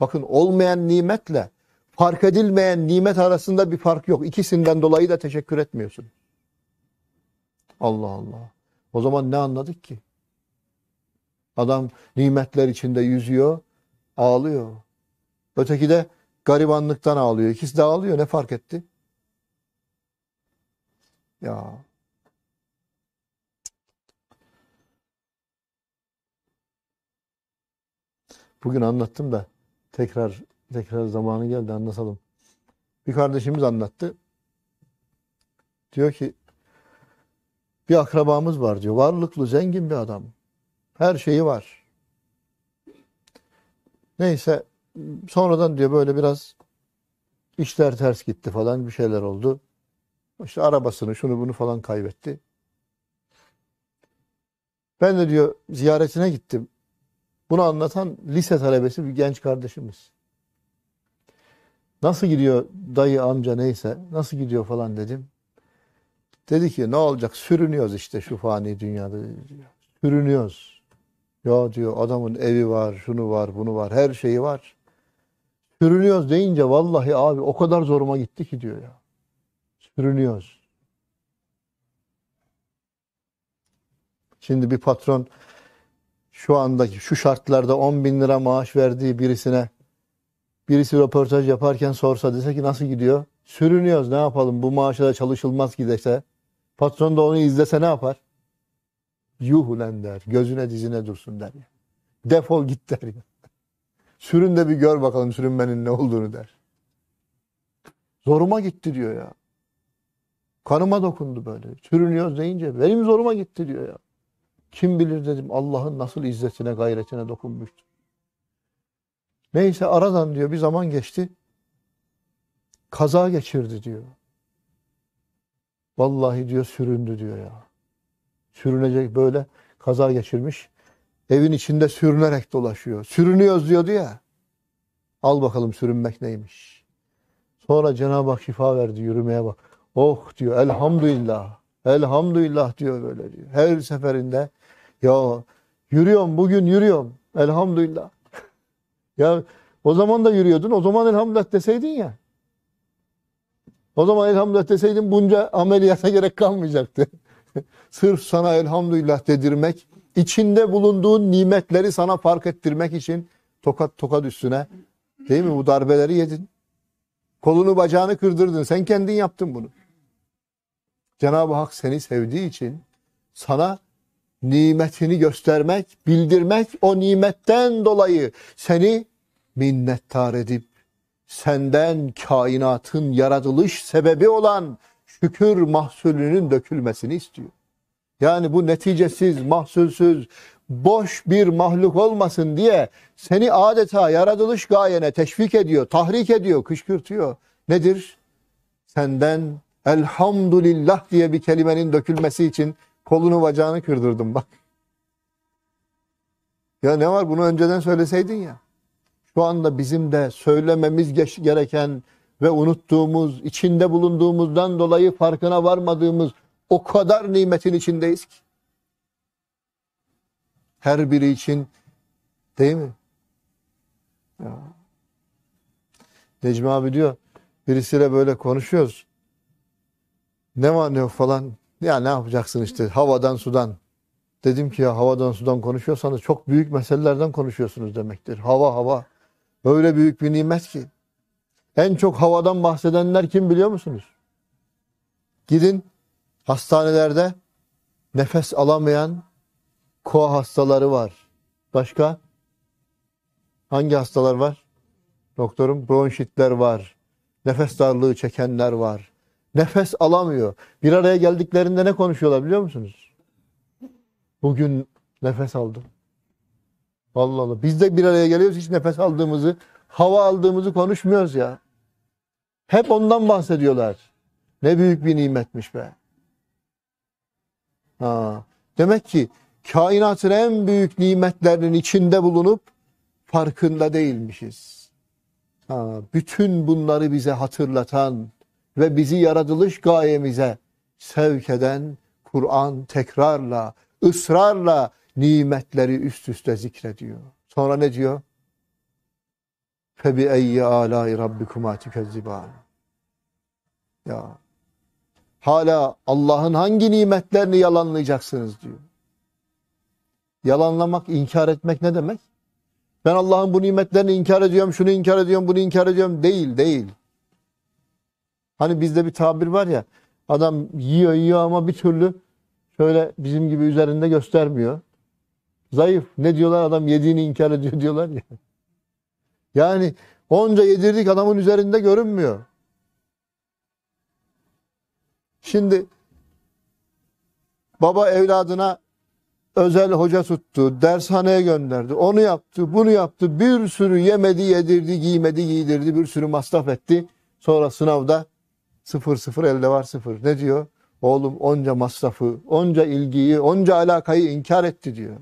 Bakın olmayan nimetle fark edilmeyen nimet arasında bir fark yok. İkisinden dolayı da teşekkür etmiyorsun. Allah Allah. O zaman ne anladık ki? Adam nimetler içinde yüzüyor, ağlıyor. Öteki de garibanlıktan ağlıyor. İkisi de ağlıyor. Ne fark etti? Ya. Bugün anlattım da tekrar Tekrar zamanı geldi anlatalım. Bir kardeşimiz anlattı. Diyor ki bir akrabamız var diyor. Varlıklı, zengin bir adam. Her şeyi var. Neyse sonradan diyor böyle biraz işler ters gitti falan bir şeyler oldu. İşte arabasını şunu bunu falan kaybetti. Ben de diyor ziyaretine gittim. Bunu anlatan lise talebesi bir genç kardeşimiz. Nasıl gidiyor dayı amca neyse nasıl gidiyor falan dedim. Dedi ki ne olacak sürünüyoruz işte şu fani dünyada. Sürünüyoruz. Ya diyor adamın evi var, şunu var, bunu var, her şeyi var. Sürünüyoruz deyince vallahi abi o kadar zoruma gitti ki diyor ya. Sürünüyoruz. Şimdi bir patron şu andaki şu şartlarda 10 bin lira maaş verdiği birisine Birisi röportaj yaparken sorsa dese ki nasıl gidiyor? Sürünüyoruz ne yapalım bu maaşla çalışılmaz ki dese. Patron da onu izlese ne yapar? Yuh ulan der. Gözüne dizine dursun der. Ya. Defol git der. Ya. Sürün de bir gör bakalım sürünmenin ne olduğunu der. Zoruma gitti diyor ya. Kanıma dokundu böyle. Sürünüyoruz deyince benim zoruma gitti diyor ya. Kim bilir dedim Allah'ın nasıl izzetine gayretine dokunmuştur. Neyse aradan diyor bir zaman geçti. Kaza geçirdi diyor. Vallahi diyor süründü diyor ya. Sürünecek böyle kaza geçirmiş. Evin içinde sürünerek dolaşıyor. Sürünüyoruz diyordu ya. Al bakalım sürünmek neymiş. Sonra Cenab-ı Hak şifa verdi yürümeye bak. Oh diyor elhamdülillah. Elhamdülillah diyor böyle diyor. Her seferinde ya yürüyorum bugün yürüyorum. Elhamdülillah. Ya o zaman da yürüyordun. O zaman elhamdülillah deseydin ya. O zaman elhamdülillah deseydin bunca ameliyata gerek kalmayacaktı. Sırf sana elhamdülillah dedirmek, içinde bulunduğun nimetleri sana fark ettirmek için tokat tokat üstüne değil mi bu darbeleri yedin. Kolunu bacağını kırdırdın. Sen kendin yaptın bunu. Cenab-ı Hak seni sevdiği için sana nimetini göstermek, bildirmek, o nimetten dolayı seni minnettar edip senden kainatın yaratılış sebebi olan şükür mahsulünün dökülmesini istiyor. Yani bu neticesiz, mahsulsüz, boş bir mahluk olmasın diye seni adeta yaratılış gayene teşvik ediyor, tahrik ediyor, kışkırtıyor. Nedir? Senden elhamdülillah diye bir kelimenin dökülmesi için Kolunu bacağını kırdırdım bak. Ya ne var bunu önceden söyleseydin ya. Şu anda bizim de söylememiz gereken ve unuttuğumuz, içinde bulunduğumuzdan dolayı farkına varmadığımız o kadar nimetin içindeyiz ki. Her biri için değil mi? Ya. Necmi abi diyor birisiyle böyle konuşuyoruz. Ne var ne yok falan. Ya ne yapacaksın işte havadan sudan. Dedim ki ya havadan sudan konuşuyorsanız çok büyük meselelerden konuşuyorsunuz demektir. Hava hava. öyle büyük bir nimet ki. En çok havadan bahsedenler kim biliyor musunuz? Gidin hastanelerde nefes alamayan koa hastaları var. Başka? Hangi hastalar var? Doktorum bronşitler var. Nefes darlığı çekenler var. Nefes alamıyor. Bir araya geldiklerinde ne konuşuyorlar biliyor musunuz? Bugün nefes aldım. Allah Allah. Biz de bir araya geliyoruz hiç nefes aldığımızı, hava aldığımızı konuşmuyoruz ya. Hep ondan bahsediyorlar. Ne büyük bir nimetmiş be. Ha. Demek ki kainatın en büyük nimetlerinin içinde bulunup farkında değilmişiz. Ha. Bütün bunları bize hatırlatan ve bizi yaratılış gayemize sevk eden Kur'an tekrarla, ısrarla nimetleri üst üste zikrediyor. Sonra ne diyor? فَبِأَيِّ آلَاءِ رَبِّكُمَا تُكَذِّبَانِ Ya hala Allah'ın hangi nimetlerini yalanlayacaksınız diyor. Yalanlamak, inkar etmek ne demek? Ben Allah'ın bu nimetlerini inkar ediyorum, şunu inkar ediyorum, bunu inkar ediyorum. Değil, değil. Hani bizde bir tabir var ya adam yiyor yiyor ama bir türlü şöyle bizim gibi üzerinde göstermiyor. Zayıf. Ne diyorlar adam yediğini inkar ediyor diyorlar ya. Yani onca yedirdik adamın üzerinde görünmüyor. Şimdi baba evladına özel hoca tuttu, dershaneye gönderdi, onu yaptı, bunu yaptı, bir sürü yemedi, yedirdi, giymedi, giydirdi, bir sürü masraf etti. Sonra sınavda Sıfır sıfır elde var sıfır. Ne diyor? Oğlum onca masrafı, onca ilgiyi, onca alakayı inkar etti diyor.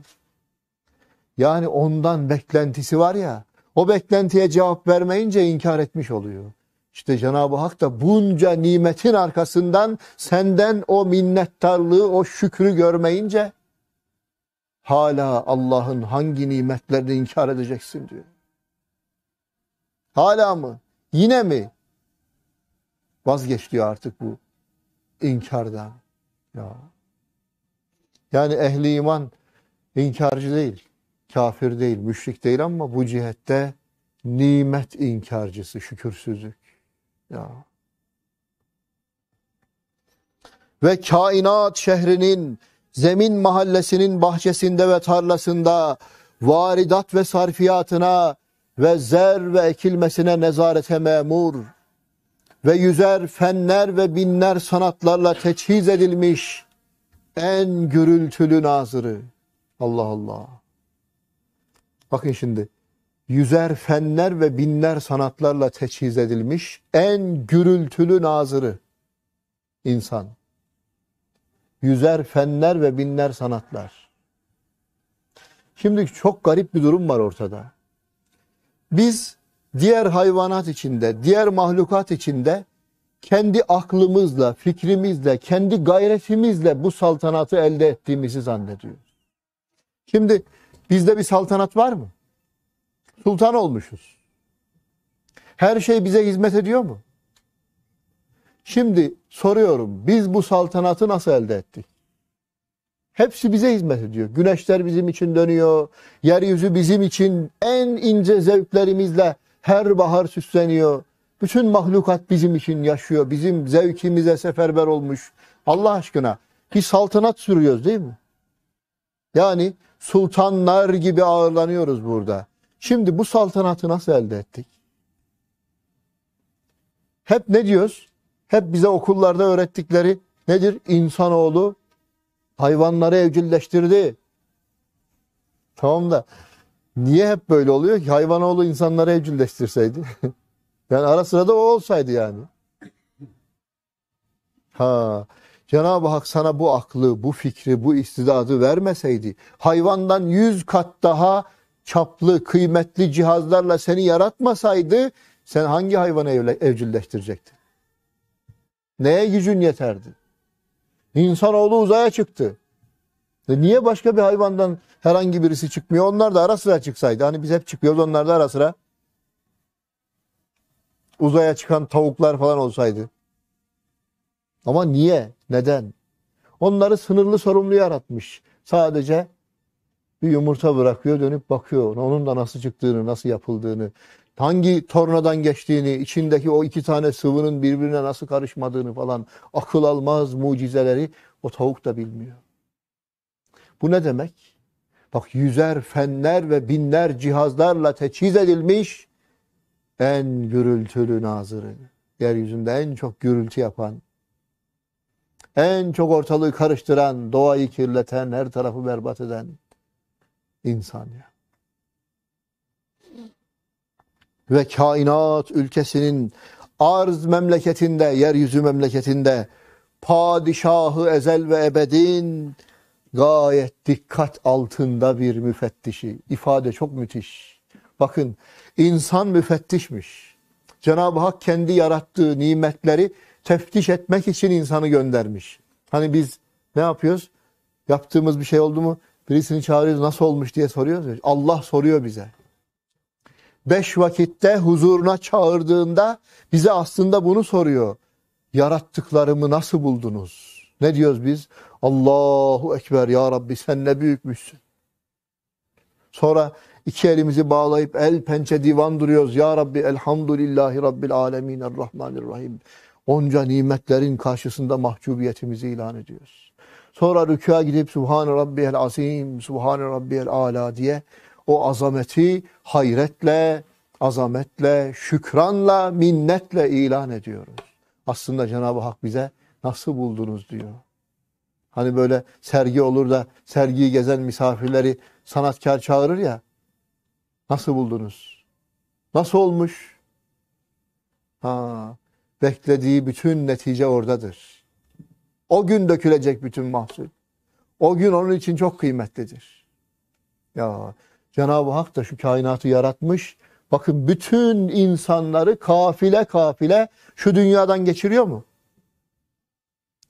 Yani ondan beklentisi var ya, o beklentiye cevap vermeyince inkar etmiş oluyor. İşte Cenab-ı Hak da bunca nimetin arkasından senden o minnettarlığı, o şükrü görmeyince hala Allah'ın hangi nimetlerini inkar edeceksin diyor. Hala mı? Yine mi? Vazgeç diyor artık bu inkardan. Ya. Yani ehli iman inkarcı değil, kafir değil, müşrik değil ama bu cihette nimet inkarcısı, şükürsüzlük. Ya. Ve kainat şehrinin, zemin mahallesinin bahçesinde ve tarlasında varidat ve sarfiyatına ve zer ve ekilmesine nezarete memur ve yüzer fenler ve binler sanatlarla teçhiz edilmiş en gürültülü nazırı. Allah Allah. Bakın şimdi yüzer fenler ve binler sanatlarla teçhiz edilmiş en gürültülü nazırı insan. Yüzer fenler ve binler sanatlar. Şimdi çok garip bir durum var ortada. Biz diğer hayvanat içinde, diğer mahlukat içinde kendi aklımızla, fikrimizle, kendi gayretimizle bu saltanatı elde ettiğimizi zannediyoruz. Şimdi bizde bir saltanat var mı? Sultan olmuşuz. Her şey bize hizmet ediyor mu? Şimdi soruyorum biz bu saltanatı nasıl elde ettik? Hepsi bize hizmet ediyor. Güneşler bizim için dönüyor. Yeryüzü bizim için en ince zevklerimizle her bahar süsleniyor. Bütün mahlukat bizim için yaşıyor. Bizim zevkimize seferber olmuş. Allah aşkına bir saltanat sürüyoruz değil mi? Yani sultanlar gibi ağırlanıyoruz burada. Şimdi bu saltanatı nasıl elde ettik? Hep ne diyoruz? Hep bize okullarda öğrettikleri nedir? İnsanoğlu hayvanları evcilleştirdi. Tamam da Niye hep böyle oluyor ki? Hayvanoğlu insanları evcilleştirseydi. yani ara sıra da o olsaydı yani. Ha. Cenab-ı Hak sana bu aklı, bu fikri, bu istidadı vermeseydi, hayvandan yüz kat daha çaplı, kıymetli cihazlarla seni yaratmasaydı, sen hangi hayvanı evcilleştirecektin? Neye gücün yeterdi? İnsanoğlu uzaya çıktı. E niye başka bir hayvandan herhangi birisi çıkmıyor? Onlar da ara sıra çıksaydı. Hani biz hep çıkıyoruz onlar da ara sıra. Uzaya çıkan tavuklar falan olsaydı. Ama niye? Neden? Onları sınırlı sorumlu yaratmış. Sadece bir yumurta bırakıyor dönüp bakıyor. Onun da nasıl çıktığını, nasıl yapıldığını, hangi tornadan geçtiğini, içindeki o iki tane sıvının birbirine nasıl karışmadığını falan akıl almaz mucizeleri o tavuk da bilmiyor. Bu ne demek? Bak yüzer fenler ve binler cihazlarla teçhiz edilmiş en gürültülü nazırı. Yeryüzünde en çok gürültü yapan, en çok ortalığı karıştıran, doğayı kirleten, her tarafı berbat eden insan ya. Ve kainat ülkesinin arz memleketinde, yeryüzü memleketinde padişahı ezel ve ebedin gayet dikkat altında bir müfettişi. İfade çok müthiş. Bakın insan müfettişmiş. Cenab-ı Hak kendi yarattığı nimetleri teftiş etmek için insanı göndermiş. Hani biz ne yapıyoruz? Yaptığımız bir şey oldu mu? Birisini çağırıyoruz nasıl olmuş diye soruyoruz. Ya. Allah soruyor bize. Beş vakitte huzuruna çağırdığında bize aslında bunu soruyor. Yarattıklarımı nasıl buldunuz? Ne diyoruz biz? Allahu Ekber ya Rabbi sen ne büyükmüşsün. Sonra iki elimizi bağlayıp el pençe divan duruyoruz. Ya Rabbi elhamdülillahi Rabbil alemin al-Rahim. Onca nimetlerin karşısında mahcubiyetimizi ilan ediyoruz. Sonra rükûa gidip Subhane Rabbiyel Azim, Subhane Rabbiyel Ala diye o azameti hayretle, azametle, şükranla, minnetle ilan ediyoruz. Aslında Cenab-ı Hak bize nasıl buldunuz diyor. Hani böyle sergi olur da sergiyi gezen misafirleri sanatkar çağırır ya. Nasıl buldunuz? Nasıl olmuş? Ha, beklediği bütün netice oradadır. O gün dökülecek bütün mahsul. O gün onun için çok kıymetlidir. Ya Cenab-ı Hak da şu kainatı yaratmış. Bakın bütün insanları kafile kafile şu dünyadan geçiriyor mu?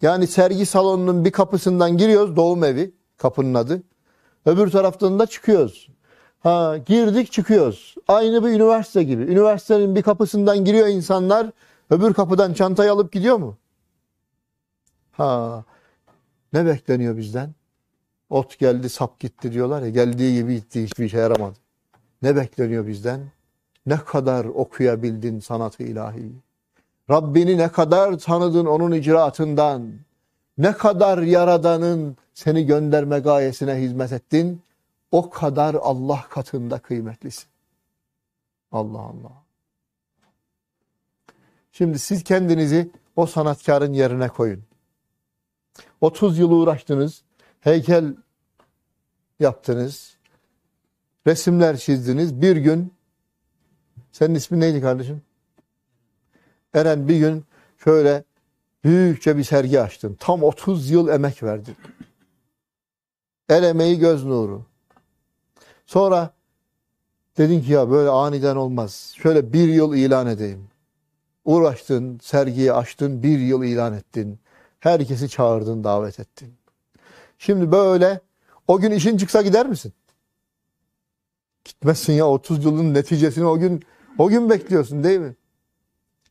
Yani sergi salonunun bir kapısından giriyoruz doğum evi kapının adı. Öbür taraftan da çıkıyoruz. Ha, girdik çıkıyoruz. Aynı bir üniversite gibi. Üniversitenin bir kapısından giriyor insanlar. Öbür kapıdan çantayı alıp gidiyor mu? Ha, ne bekleniyor bizden? Ot geldi sap gitti diyorlar ya. Geldiği gibi gitti hiçbir şey yaramadı. Ne bekleniyor bizden? Ne kadar okuyabildin sanatı ilahiyi? Rabbini ne kadar tanıdın onun icraatından, ne kadar Yaradan'ın seni gönderme gayesine hizmet ettin, o kadar Allah katında kıymetlisin. Allah Allah. Şimdi siz kendinizi o sanatkarın yerine koyun. 30 yıl uğraştınız, heykel yaptınız, resimler çizdiniz. Bir gün, senin ismin neydi kardeşim? Eren bir gün şöyle büyükçe bir sergi açtın. Tam 30 yıl emek verdin. El emeği göz nuru. Sonra dedin ki ya böyle aniden olmaz. Şöyle bir yıl ilan edeyim. Uğraştın, sergiyi açtın, bir yıl ilan ettin. Herkesi çağırdın, davet ettin. Şimdi böyle o gün işin çıksa gider misin? Gitmezsin ya 30 yılın neticesini o gün o gün bekliyorsun değil mi?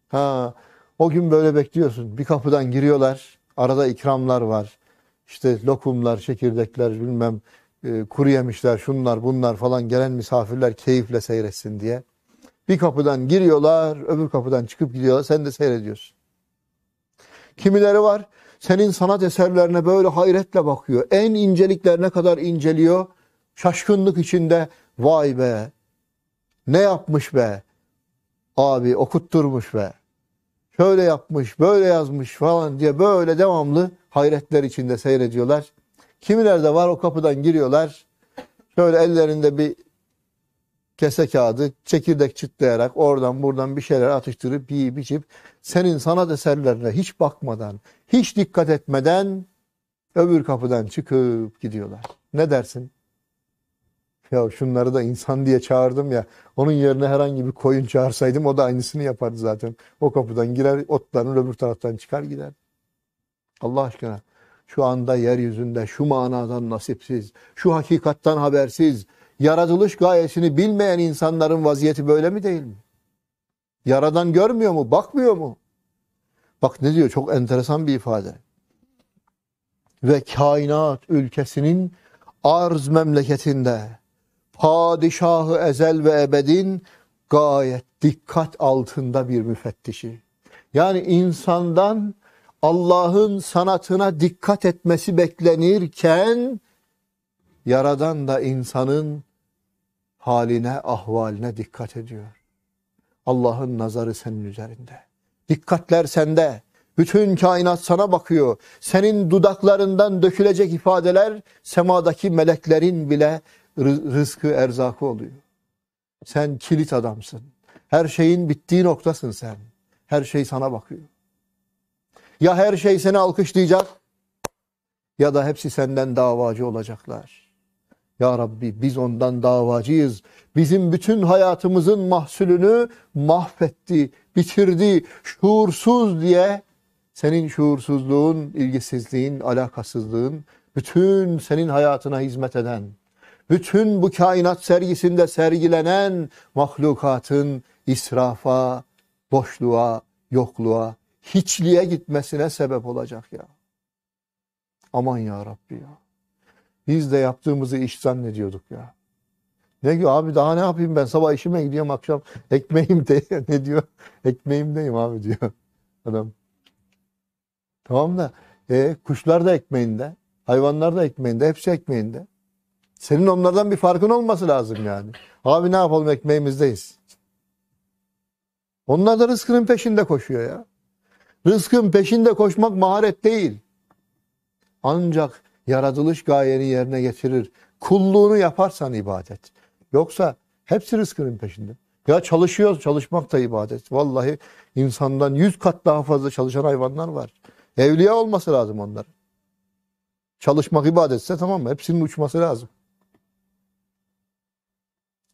Ha, o gün böyle bekliyorsun. Bir kapıdan giriyorlar. Arada ikramlar var. İşte lokumlar, çekirdekler, bilmem e, kuru yemişler, şunlar bunlar falan gelen misafirler keyifle seyretsin diye. Bir kapıdan giriyorlar, öbür kapıdan çıkıp gidiyorlar. Sen de seyrediyorsun. Kimileri var senin sanat eserlerine böyle hayretle bakıyor. En inceliklerine kadar inceliyor. Şaşkınlık içinde vay be ne yapmış be abi okutturmuş be şöyle yapmış, böyle yazmış falan diye böyle devamlı hayretler içinde seyrediyorlar. Kimiler de var o kapıdan giriyorlar. Şöyle ellerinde bir kese kağıdı çekirdek çıtlayarak oradan buradan bir şeyler atıştırıp yiyip içip senin sanat eserlerine hiç bakmadan, hiç dikkat etmeden öbür kapıdan çıkıp gidiyorlar. Ne dersin? Ya şunları da insan diye çağırdım ya. Onun yerine herhangi bir koyun çağırsaydım o da aynısını yapardı zaten. O kapıdan girer, otların öbür taraftan çıkar gider. Allah aşkına şu anda yeryüzünde şu manadan nasipsiz, şu hakikattan habersiz, yaratılış gayesini bilmeyen insanların vaziyeti böyle mi değil mi? Yaradan görmüyor mu, bakmıyor mu? Bak ne diyor çok enteresan bir ifade. Ve kainat ülkesinin arz memleketinde padişahı ezel ve ebedin gayet dikkat altında bir müfettişi. Yani insandan Allah'ın sanatına dikkat etmesi beklenirken yaradan da insanın haline, ahvaline dikkat ediyor. Allah'ın nazarı senin üzerinde. Dikkatler sende. Bütün kainat sana bakıyor. Senin dudaklarından dökülecek ifadeler semadaki meleklerin bile rızkı, erzakı oluyor. Sen kilit adamsın. Her şeyin bittiği noktasın sen. Her şey sana bakıyor. Ya her şey seni alkışlayacak ya da hepsi senden davacı olacaklar. Ya Rabbi biz ondan davacıyız. Bizim bütün hayatımızın mahsulünü mahvetti, bitirdi, şuursuz diye senin şuursuzluğun, ilgisizliğin, alakasızlığın bütün senin hayatına hizmet eden bütün bu kainat sergisinde sergilenen mahlukatın israfa, boşluğa, yokluğa, hiçliğe gitmesine sebep olacak ya. Aman ya Rabbi ya. Biz de yaptığımızı iş zannediyorduk ya. Ne diyor abi daha ne yapayım ben sabah işime gidiyorum akşam ekmeğim de ne diyor ekmeğim ekmeğimdeyim abi diyor adam. Tamam da e, kuşlar da ekmeğinde hayvanlar da ekmeğinde hepsi ekmeğinde. Senin onlardan bir farkın olması lazım yani. Abi ne yapalım ekmeğimizdeyiz. Onlar da rızkının peşinde koşuyor ya. Rızkın peşinde koşmak maharet değil. Ancak yaratılış gayeni yerine getirir. Kulluğunu yaparsan ibadet. Yoksa hepsi rızkının peşinde. Ya çalışıyoruz, çalışmak da ibadet. Vallahi insandan yüz kat daha fazla çalışan hayvanlar var. Evliya olması lazım onların. Çalışmak ibadetse tamam mı? Hepsinin uçması lazım.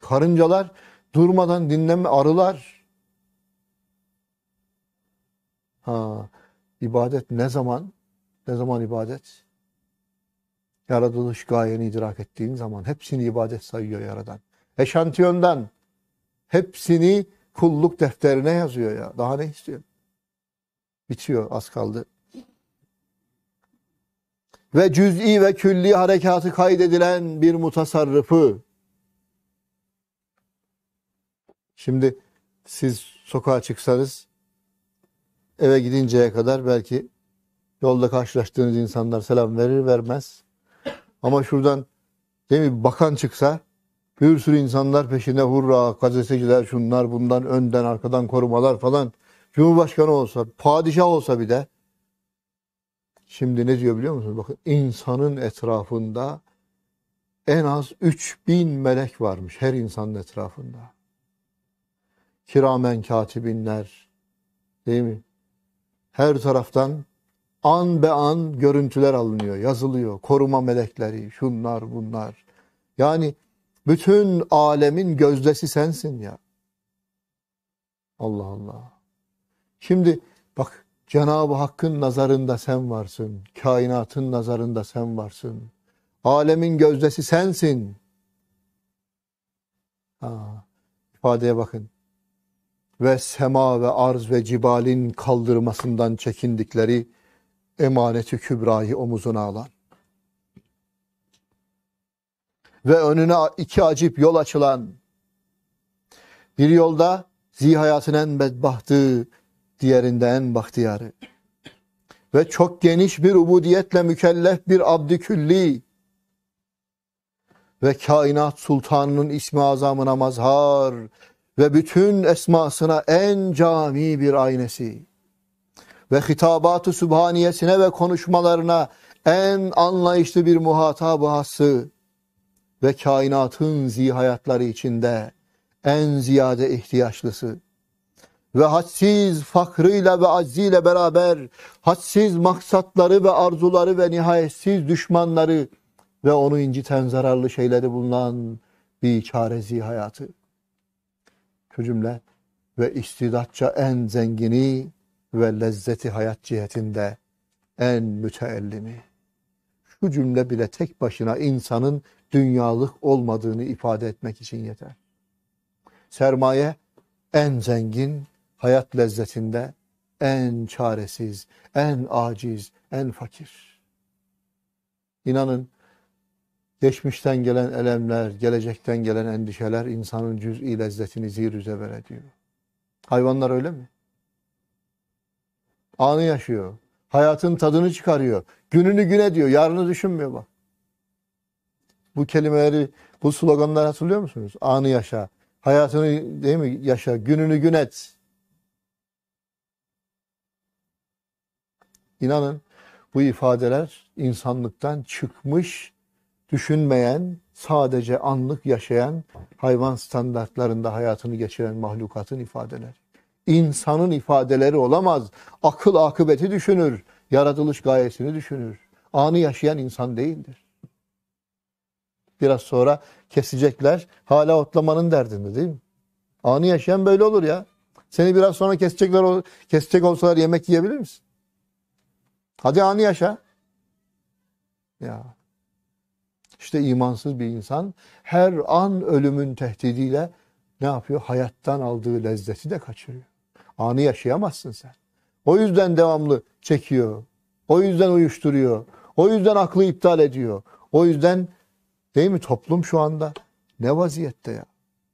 Karıncalar durmadan dinleme arılar. Ha, ibadet ne zaman? Ne zaman ibadet? Yaratılış gayeni idrak ettiğin zaman hepsini ibadet sayıyor Yaradan. Eşantiyondan hepsini kulluk defterine yazıyor ya. Daha ne istiyor? Bitiyor az kaldı. Ve cüz'i ve külli harekatı kaydedilen bir mutasarrıfı Şimdi siz sokağa çıksanız eve gidinceye kadar belki yolda karşılaştığınız insanlar selam verir vermez. Ama şuradan değil mi bakan çıksa bir sürü insanlar peşine hurra, gazeteciler şunlar bundan önden arkadan korumalar falan. Cumhurbaşkanı olsa, padişah olsa bir de. Şimdi ne diyor biliyor musunuz? Bakın insanın etrafında en az 3000 melek varmış her insanın etrafında kiramen katibinler değil mi? Her taraftan an be an görüntüler alınıyor, yazılıyor. Koruma melekleri, şunlar bunlar. Yani bütün alemin gözdesi sensin ya. Allah Allah. Şimdi bak Cenab-ı Hakk'ın nazarında sen varsın. Kainatın nazarında sen varsın. Alemin gözdesi sensin. Ha, ifadeye bakın ve sema ve arz ve cibalin kaldırmasından çekindikleri emaneti kübrayı omuzuna alan ve önüne iki acip yol açılan bir yolda zihayatın en bedbahtı diğerinde en bahtiyarı ve çok geniş bir ubudiyetle mükellef bir abdi külli ve kainat sultanının ismi azamına mazhar ve bütün esmasına en cami bir aynesi ve hitabatı sübhaniyesine ve konuşmalarına en anlayışlı bir muhatabı hası ve kainatın zihayatları içinde en ziyade ihtiyaçlısı ve hadsiz fakrıyla ve acziyle beraber hadsiz maksatları ve arzuları ve nihayetsiz düşmanları ve onu inciten zararlı şeyleri bulunan bir çarezi hayatı. Şu cümle ve istidatça en zengini ve lezzeti hayat cihetinde en müteellimi. Şu cümle bile tek başına insanın dünyalık olmadığını ifade etmek için yeter. Sermaye en zengin, hayat lezzetinde en çaresiz, en aciz, en fakir. İnanın Geçmişten gelen elemler, gelecekten gelen endişeler insanın cüz'i lezzetini zir yüze veriyor. Hayvanlar öyle mi? Anı yaşıyor. Hayatın tadını çıkarıyor. Gününü güne diyor. Yarını düşünmüyor bak. Bu kelimeleri, bu sloganları hatırlıyor musunuz? Anı yaşa. Hayatını değil mi yaşa. Gününü gün et. İnanın bu ifadeler insanlıktan çıkmış düşünmeyen, sadece anlık yaşayan, hayvan standartlarında hayatını geçiren mahlukatın ifadeleri. İnsanın ifadeleri olamaz. Akıl akıbeti düşünür, yaratılış gayesini düşünür. Anı yaşayan insan değildir. Biraz sonra kesecekler. Hala otlamanın derdinde değil mi? Anı yaşayan böyle olur ya. Seni biraz sonra kesecekler, kesecek olsalar yemek yiyebilir misin? Hadi anı yaşa. Ya işte imansız bir insan her an ölümün tehdidiyle ne yapıyor? Hayattan aldığı lezzeti de kaçırıyor. Anı yaşayamazsın sen. O yüzden devamlı çekiyor. O yüzden uyuşturuyor. O yüzden aklı iptal ediyor. O yüzden değil mi toplum şu anda ne vaziyette ya?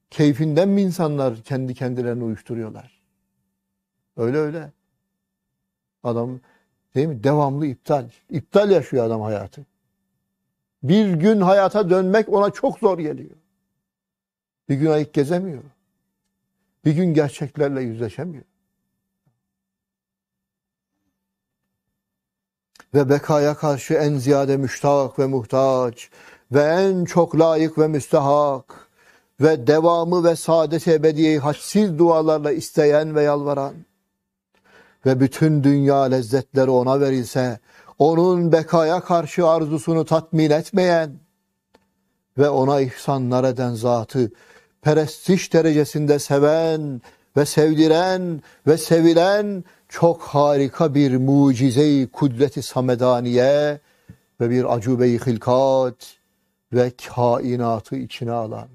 Keyfinden mi insanlar kendi kendilerini uyuşturuyorlar? Öyle öyle. Adam değil mi devamlı iptal. İptal yaşıyor adam hayatı. Bir gün hayata dönmek ona çok zor geliyor. Bir gün ayık gezemiyor. Bir gün gerçeklerle yüzleşemiyor. Ve bekaya karşı en ziyade müştak ve muhtaç ve en çok layık ve müstehak ve devamı ve saadet ebediyeyi haçsiz dualarla isteyen ve yalvaran ve bütün dünya lezzetleri ona verilse onun bekaya karşı arzusunu tatmin etmeyen ve ona ihsanlar eden zatı perestiş derecesinde seven ve sevdiren ve sevilen çok harika bir mucize-i kudreti samedaniye ve bir acube-i hilkat ve kainatı içine alan.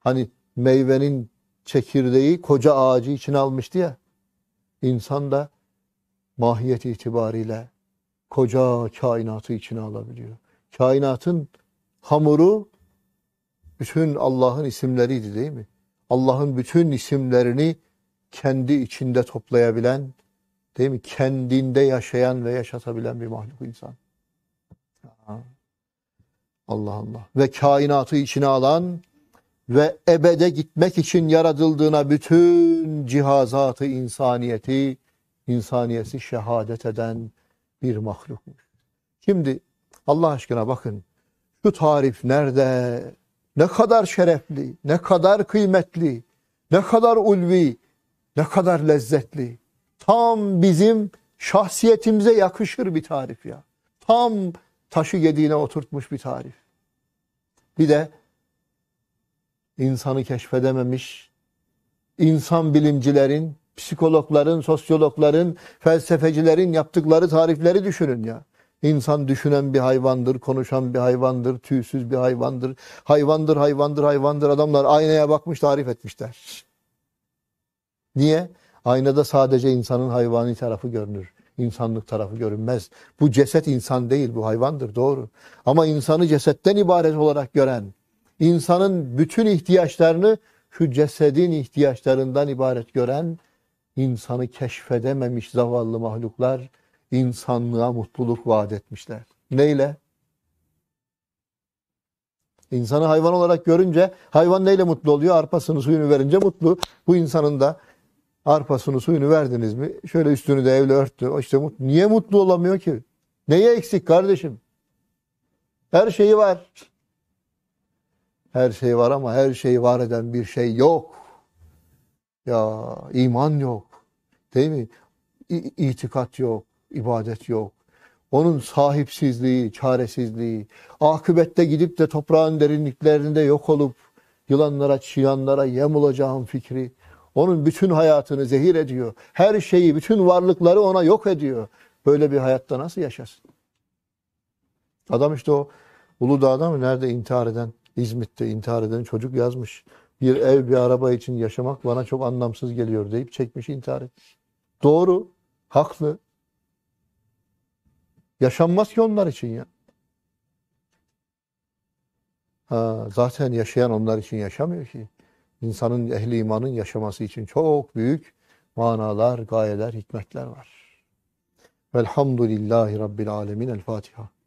Hani meyvenin çekirdeği koca ağacı içine almıştı ya, insan da mahiyet itibariyle koca kainatı içine alabiliyor. Kainatın hamuru bütün Allah'ın isimleriydi değil mi? Allah'ın bütün isimlerini kendi içinde toplayabilen, değil mi? Kendinde yaşayan ve yaşatabilen bir mahluk insan. Allah Allah. Ve kainatı içine alan ve ebede gitmek için yaratıldığına bütün cihazatı insaniyeti, insaniyesi şehadet eden, bir mahlukmuş. Şimdi Allah aşkına bakın şu tarif nerede? Ne kadar şerefli, ne kadar kıymetli, ne kadar ulvi, ne kadar lezzetli. Tam bizim şahsiyetimize yakışır bir tarif ya. Tam taşı yediğine oturtmuş bir tarif. Bir de insanı keşfedememiş insan bilimcilerin psikologların, sosyologların, felsefecilerin yaptıkları tarifleri düşünün ya. İnsan düşünen bir hayvandır, konuşan bir hayvandır, tüysüz bir hayvandır. Hayvandır, hayvandır, hayvandır. Adamlar aynaya bakmış tarif etmişler. Niye? Aynada sadece insanın hayvani tarafı görünür. İnsanlık tarafı görünmez. Bu ceset insan değil, bu hayvandır doğru. Ama insanı cesetten ibaret olarak gören, insanın bütün ihtiyaçlarını şu cesedin ihtiyaçlarından ibaret gören insanı keşfedememiş zavallı mahluklar insanlığa mutluluk vaat etmişler. Neyle? İnsanı hayvan olarak görünce hayvan neyle mutlu oluyor? Arpasını suyunu verince mutlu. Bu insanın da arpasını suyunu verdiniz mi? Şöyle üstünü de evle örttü. İşte mutlu. Niye mutlu olamıyor ki? Neye eksik kardeşim? Her şeyi var. Her şey var ama her şeyi var eden bir şey yok. Ya iman yok. Değil mi? İtikat yok, ibadet yok. Onun sahipsizliği, çaresizliği, akıbette gidip de toprağın derinliklerinde yok olup yılanlara, çıyanlara yem olacağım fikri. Onun bütün hayatını zehir ediyor. Her şeyi, bütün varlıkları ona yok ediyor. Böyle bir hayatta nasıl yaşasın? Adam işte o Uludağ'da mı nerede intihar eden, İzmit'te intihar eden çocuk yazmış. Bir ev, bir araba için yaşamak bana çok anlamsız geliyor deyip çekmiş intihar etmiş doğru, haklı. Yaşanmaz ki onlar için ya. Ha, zaten yaşayan onlar için yaşamıyor ki. İnsanın, ehli imanın yaşaması için çok büyük manalar, gayeler, hikmetler var. Velhamdülillahi Rabbil Alemin. El Fatiha.